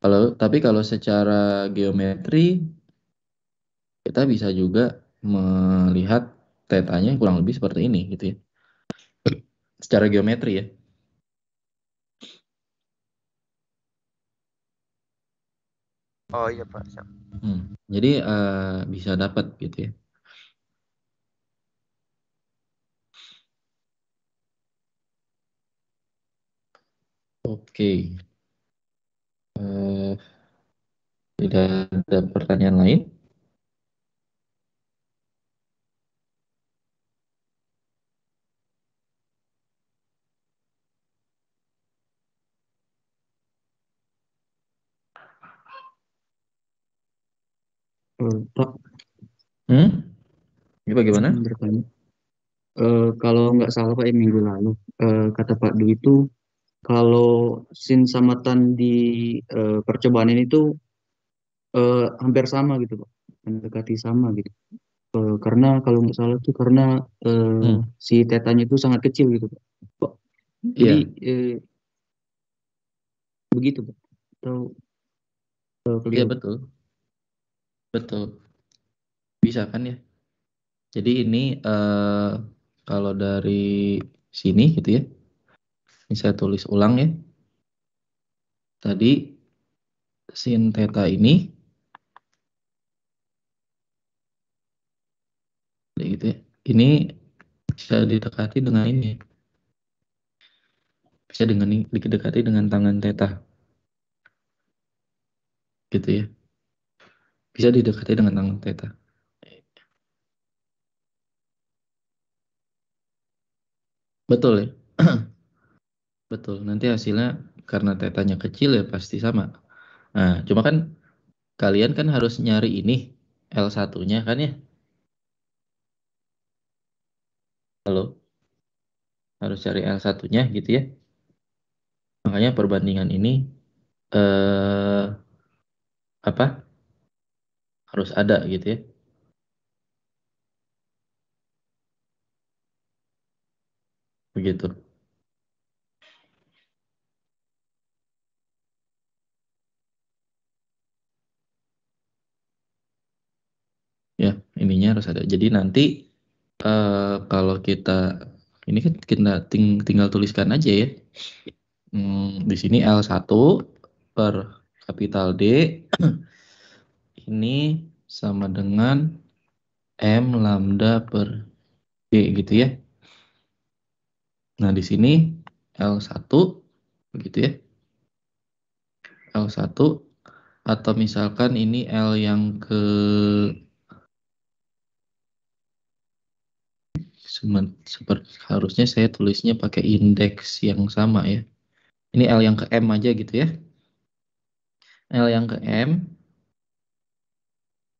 Kalau tapi kalau secara geometri kita bisa juga melihat tetanya kurang lebih seperti ini gitu ya. Secara geometri ya. Oh iya Pak. Hmm. Jadi uh, bisa dapat gitu ya. Oke. Uh, tidak ada pertanyaan lain? Pak. Hmm? Ini bagaimana? Uh, kalau nggak salah Pak, ya, minggu lalu uh, kata Pak Dwi itu kalau sin sama tan di uh, percobaan ini tuh uh, hampir sama gitu pak mendekati sama gitu uh, karena kalau nggak salah tuh karena uh, hmm. si tetanya itu sangat kecil gitu pak jadi yeah. Iya. begitu pak atau Iya yeah, betul betul bisa kan ya jadi ini uh, kalau dari sini gitu ya ini saya tulis ulang ya. Tadi sin theta ini gitu ya. Ini bisa didekati dengan ini. Ya. Bisa dengan ini didekati dengan tangan theta. Gitu ya. Bisa didekati dengan tangan theta. Betul ya. Betul, nanti hasilnya karena tetanya kecil ya pasti sama. Nah, cuma kan kalian kan harus nyari ini L1-nya kan ya? Halo? Harus cari L1-nya gitu ya. Makanya perbandingan ini eh apa? Harus ada gitu ya. Begitu. harus ada. Jadi nanti uh, kalau kita ini kan kita ting tinggal tuliskan aja ya. Hmm, di sini L1 per kapital D ini sama dengan M lambda per D gitu ya. Nah, di sini L1 begitu ya. L1 atau misalkan ini L yang ke seharusnya saya tulisnya pakai indeks yang sama ya. Ini L yang ke M aja gitu ya. L yang ke M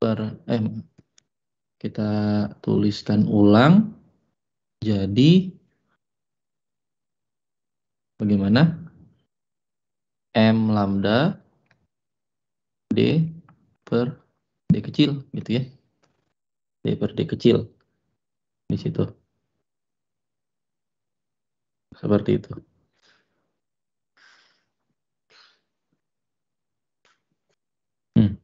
per M. Kita tuliskan ulang. Jadi bagaimana? M lambda D per D kecil gitu ya. D per D kecil di situ. Seperti itu. Hmm.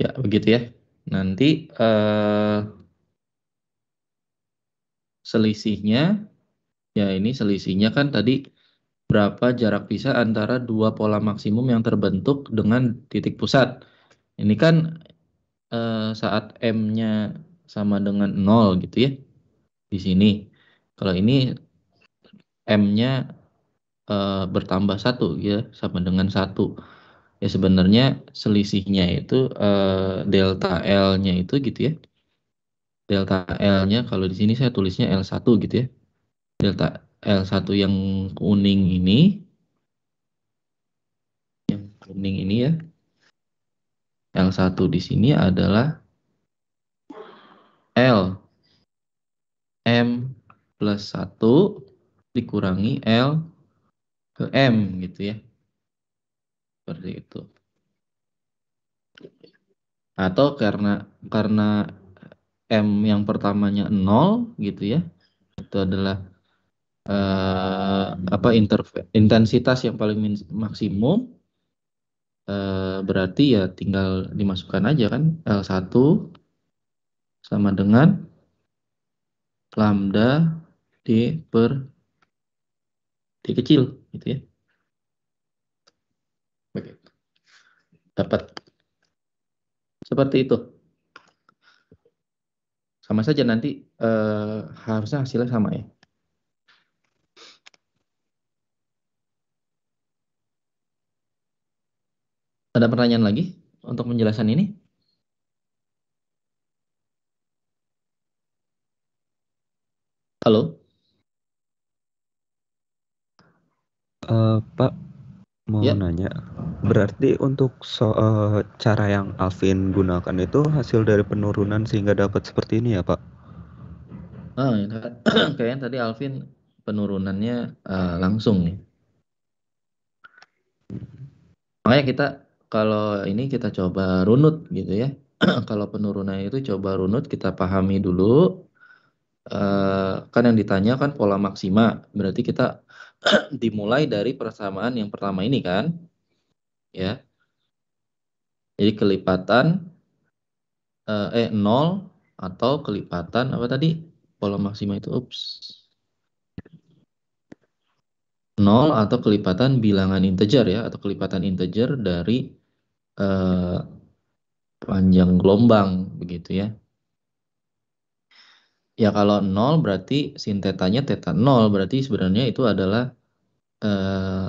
Ya, begitu ya. Nanti uh, selisihnya, ya ini selisihnya kan tadi berapa jarak pisah antara dua pola maksimum yang terbentuk dengan titik pusat. Ini kan eh, saat M-nya sama dengan 0 gitu ya. Di sini. Kalau ini M-nya eh, bertambah satu ya sama dengan satu ya sebenarnya selisihnya itu eh, delta L-nya itu gitu ya. Delta L-nya kalau di sini saya tulisnya L1 gitu ya. Delta L1 yang kuning ini yang kuning ini ya L1 di sini adalah L M plus 1 dikurangi L ke M gitu ya. Seperti itu. Atau karena karena M yang pertamanya 0 gitu ya. Itu adalah uh, apa intensitas yang paling maksimum Eh, berarti ya tinggal dimasukkan aja kan L1 sama dengan lambda D per D kecil gitu ya. Dapat seperti itu. Sama saja nanti eh, harusnya hasilnya sama ya. Ada pertanyaan lagi untuk penjelasan ini? Halo? Uh, Pak, mau ya. nanya. Berarti untuk so, eh, cara yang Alvin gunakan itu hasil dari penurunan sehingga dapat seperti ini ya, Pak? Oh, kayaknya tadi Alvin penurunannya uh, langsung nih. Makanya kita kalau ini kita coba runut gitu ya. kalau penurunan itu coba runut kita pahami dulu. Uh, kan yang ditanya kan pola maksima. Berarti kita dimulai dari persamaan yang pertama ini kan. Ya. Jadi kelipatan uh, eh 0 eh, atau kelipatan apa tadi? Pola maksima itu ups. 0 atau kelipatan bilangan integer ya atau kelipatan integer dari eh, panjang gelombang begitu ya. Ya kalau nol berarti sintetanya tetanya teta nol berarti sebenarnya itu adalah eh,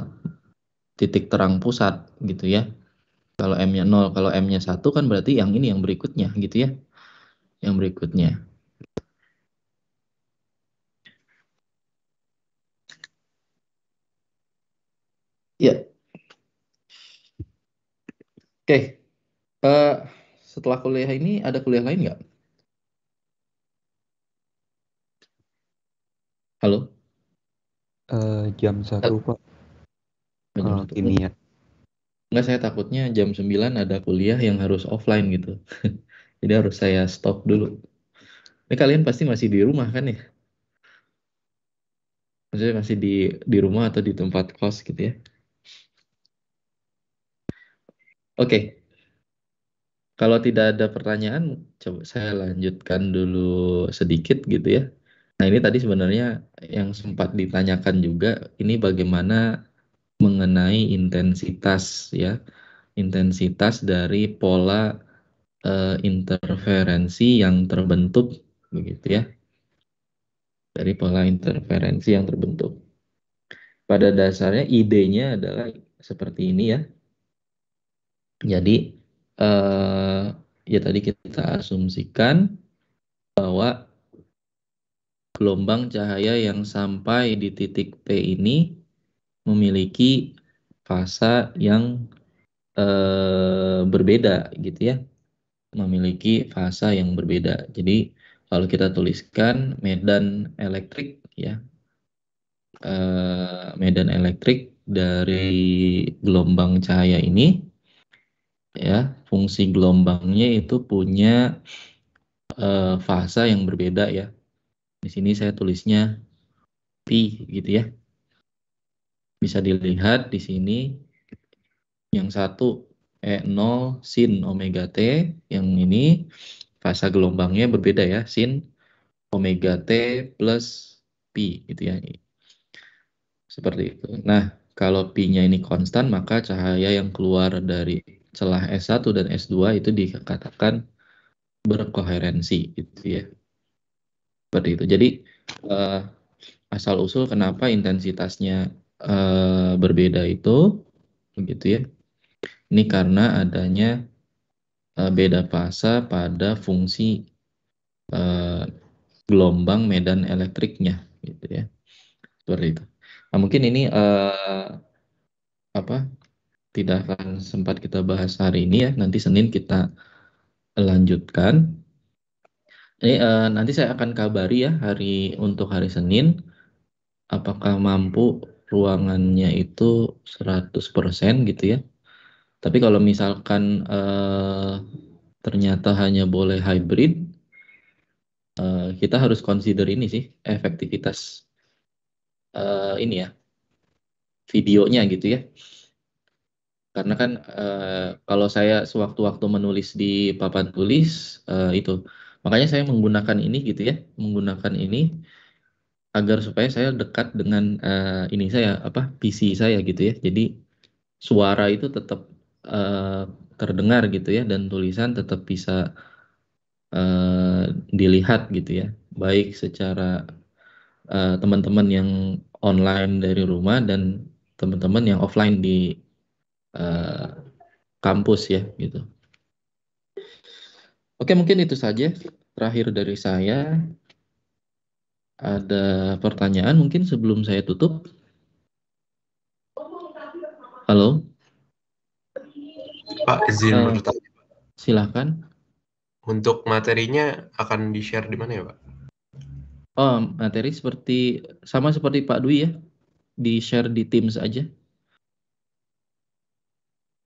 titik terang pusat gitu ya. Kalau M-nya nol kalau M-nya satu kan berarti yang ini yang berikutnya gitu ya. Yang berikutnya. Ya, Oke, uh, setelah kuliah ini ada kuliah lain nggak? Halo? Uh, jam satu Pak. Uh, eh, ini ya. Enggak, saya takutnya jam 9 ada kuliah yang harus offline gitu. Jadi harus saya stop dulu. Ini kalian pasti masih di rumah kan ya? Maksudnya masih di di rumah atau di tempat kos gitu ya? Oke, kalau tidak ada pertanyaan, coba saya lanjutkan dulu sedikit gitu ya. Nah, ini tadi sebenarnya yang sempat ditanyakan juga, ini bagaimana mengenai intensitas ya, intensitas dari pola uh, interferensi yang terbentuk begitu ya. Dari pola interferensi yang terbentuk. Pada dasarnya idenya adalah seperti ini ya jadi eh, ya tadi kita asumsikan bahwa gelombang cahaya yang sampai di titik T ini memiliki fase yang eh, berbeda gitu ya memiliki fase yang berbeda. Jadi kalau kita tuliskan medan elektrik ya eh, medan elektrik dari gelombang cahaya ini ya fungsi gelombangnya itu punya e, fase yang berbeda ya. Di sini saya tulisnya p gitu ya. Bisa dilihat di sini yang satu E0 sin omega t, yang ini fase gelombangnya berbeda ya, sin omega t plus p gitu ya. Seperti itu. Nah, kalau p nya ini konstan, maka cahaya yang keluar dari celah S1 dan S2 itu dikatakan berkoherensi gitu ya. Seperti itu. Jadi uh, asal usul kenapa intensitasnya uh, berbeda itu begitu ya. Ini karena adanya uh, beda fase pada fungsi uh, gelombang medan elektriknya gitu ya. Seperti itu. Nah, mungkin ini uh, apa tidak akan sempat kita bahas hari ini ya. Nanti Senin kita lanjutkan. Ini uh, nanti saya akan kabari ya hari untuk hari Senin apakah mampu ruangannya itu 100% gitu ya. Tapi kalau misalkan uh, ternyata hanya boleh hybrid uh, kita harus consider ini sih efektivitas uh, ini ya videonya gitu ya karena kan uh, kalau saya sewaktu-waktu menulis di papan tulis uh, itu makanya saya menggunakan ini gitu ya menggunakan ini agar supaya saya dekat dengan uh, ini saya apa PC saya gitu ya jadi suara itu tetap uh, terdengar gitu ya dan tulisan tetap bisa uh, dilihat gitu ya baik secara teman-teman uh, teman -teman yang online dari rumah dan teman-teman yang offline di Eh, kampus ya gitu. Oke mungkin itu saja terakhir dari saya. Ada pertanyaan mungkin sebelum saya tutup? Halo. Pak izin uh, eh, Silahkan. Untuk materinya akan di share di mana ya Pak? Oh materi seperti sama seperti Pak Dwi ya, di share di Teams aja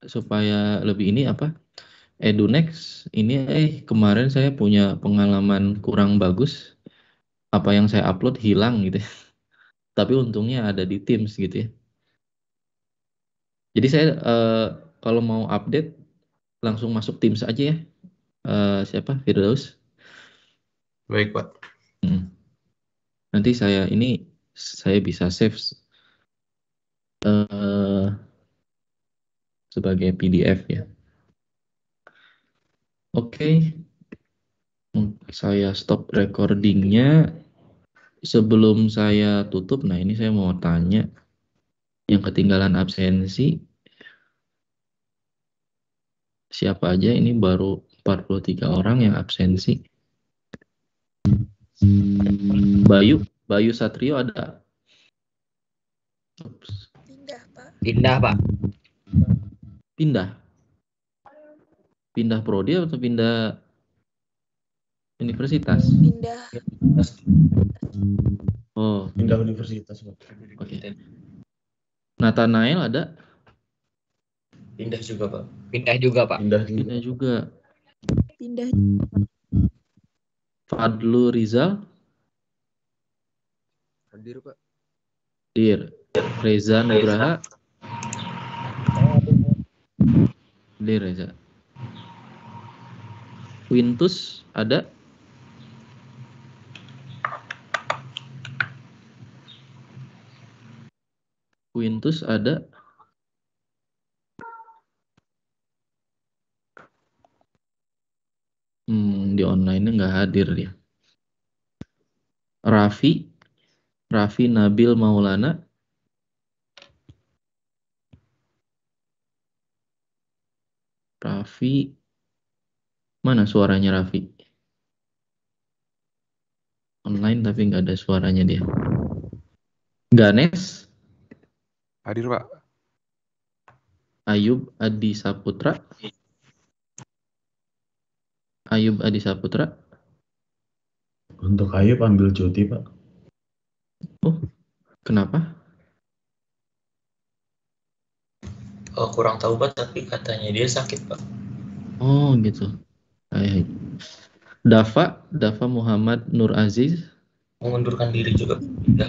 supaya lebih ini apa Next ini eh kemarin saya punya pengalaman kurang bagus apa yang saya upload hilang gitu ya. tapi untungnya ada di Teams gitu ya jadi saya eh, kalau mau update langsung masuk Teams aja ya eh, siapa Firdaus baik pak hmm. nanti saya ini saya bisa save eh, sebagai PDF ya. Oke, okay. saya stop recordingnya. Sebelum saya tutup, nah ini saya mau tanya yang ketinggalan absensi siapa aja ini baru 43 orang yang absensi. Bayu, Bayu Satrio ada? Oops. Indah, Pak. Indah, Pak pindah pindah prodi atau pindah universitas pindah oh pindah universitas oke okay. Nathanael ada pindah juga pak pindah juga pak pindah juga pindah juga pindah Fadlu Rizal hadir pak hadir Reza Nugraha clear Reza. Quintus ada? Quintus ada? Hmm, di online nggak hadir ya, Raffi, Raffi Nabil Maulana, Raffi. Mana suaranya Raffi? Online tapi nggak ada suaranya dia. Ganes. Hadir Pak. Ayub Adi Saputra. Ayub Adi Saputra. Untuk Ayub ambil cuti Pak. Oh, kenapa? uh, kurang tahu pak tapi katanya dia sakit pak oh gitu Hai. Dafa Dafa Muhammad Nur Aziz mengundurkan diri juga ya.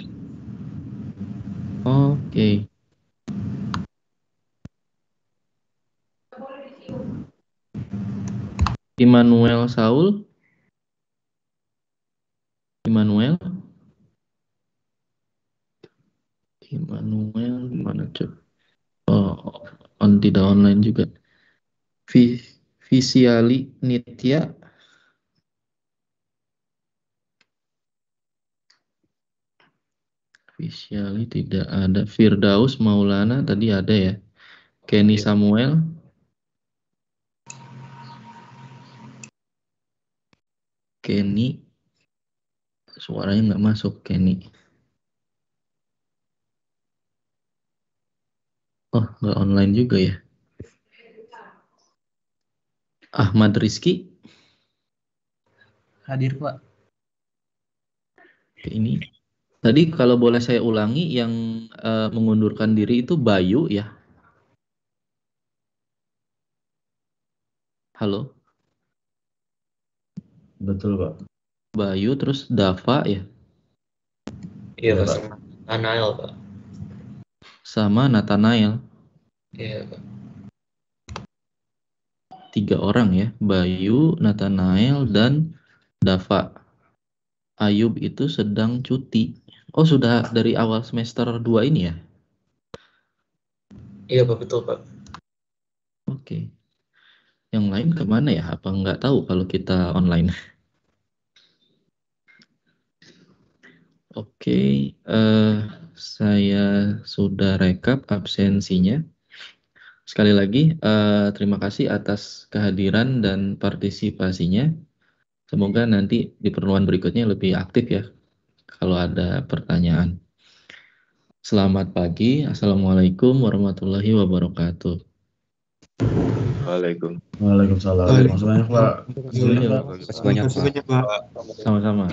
oke okay. Immanuel Saul Immanuel Immanuel mana coba on tidak online juga v Visiali Nitya Visiali tidak ada Firdaus Maulana tadi ada ya Kenny iya. Samuel Kenny suaranya nggak masuk Kenny Oh, nggak online juga ya. Ahmad Rizki. Hadir, Pak. Ini tadi kalau boleh saya ulangi yang uh, mengundurkan diri itu Bayu ya. Halo. Betul, Pak. Bayu terus Dava ya. Iya, Pak. Anael, Pak sama Nathanael. Iya, Tiga orang ya, Bayu, Nathanael, dan Dava. Ayub itu sedang cuti. Oh, sudah dari awal semester 2 ini ya? Iya, Pak, betul, Pak. Oke. Yang lain kemana ya? Apa nggak tahu kalau kita online? Oke, uh, saya sudah rekap absensinya. Sekali lagi, uh, terima kasih atas kehadiran dan partisipasinya. Semoga nanti di pertemuan berikutnya lebih aktif ya, kalau ada pertanyaan. Selamat pagi, Assalamualaikum warahmatullahi wabarakatuh. Waalaikumsalam. Waalaikumsalam. Terima kasih banyak, Pak. Terima kasih banyak, Pak. Sama-sama.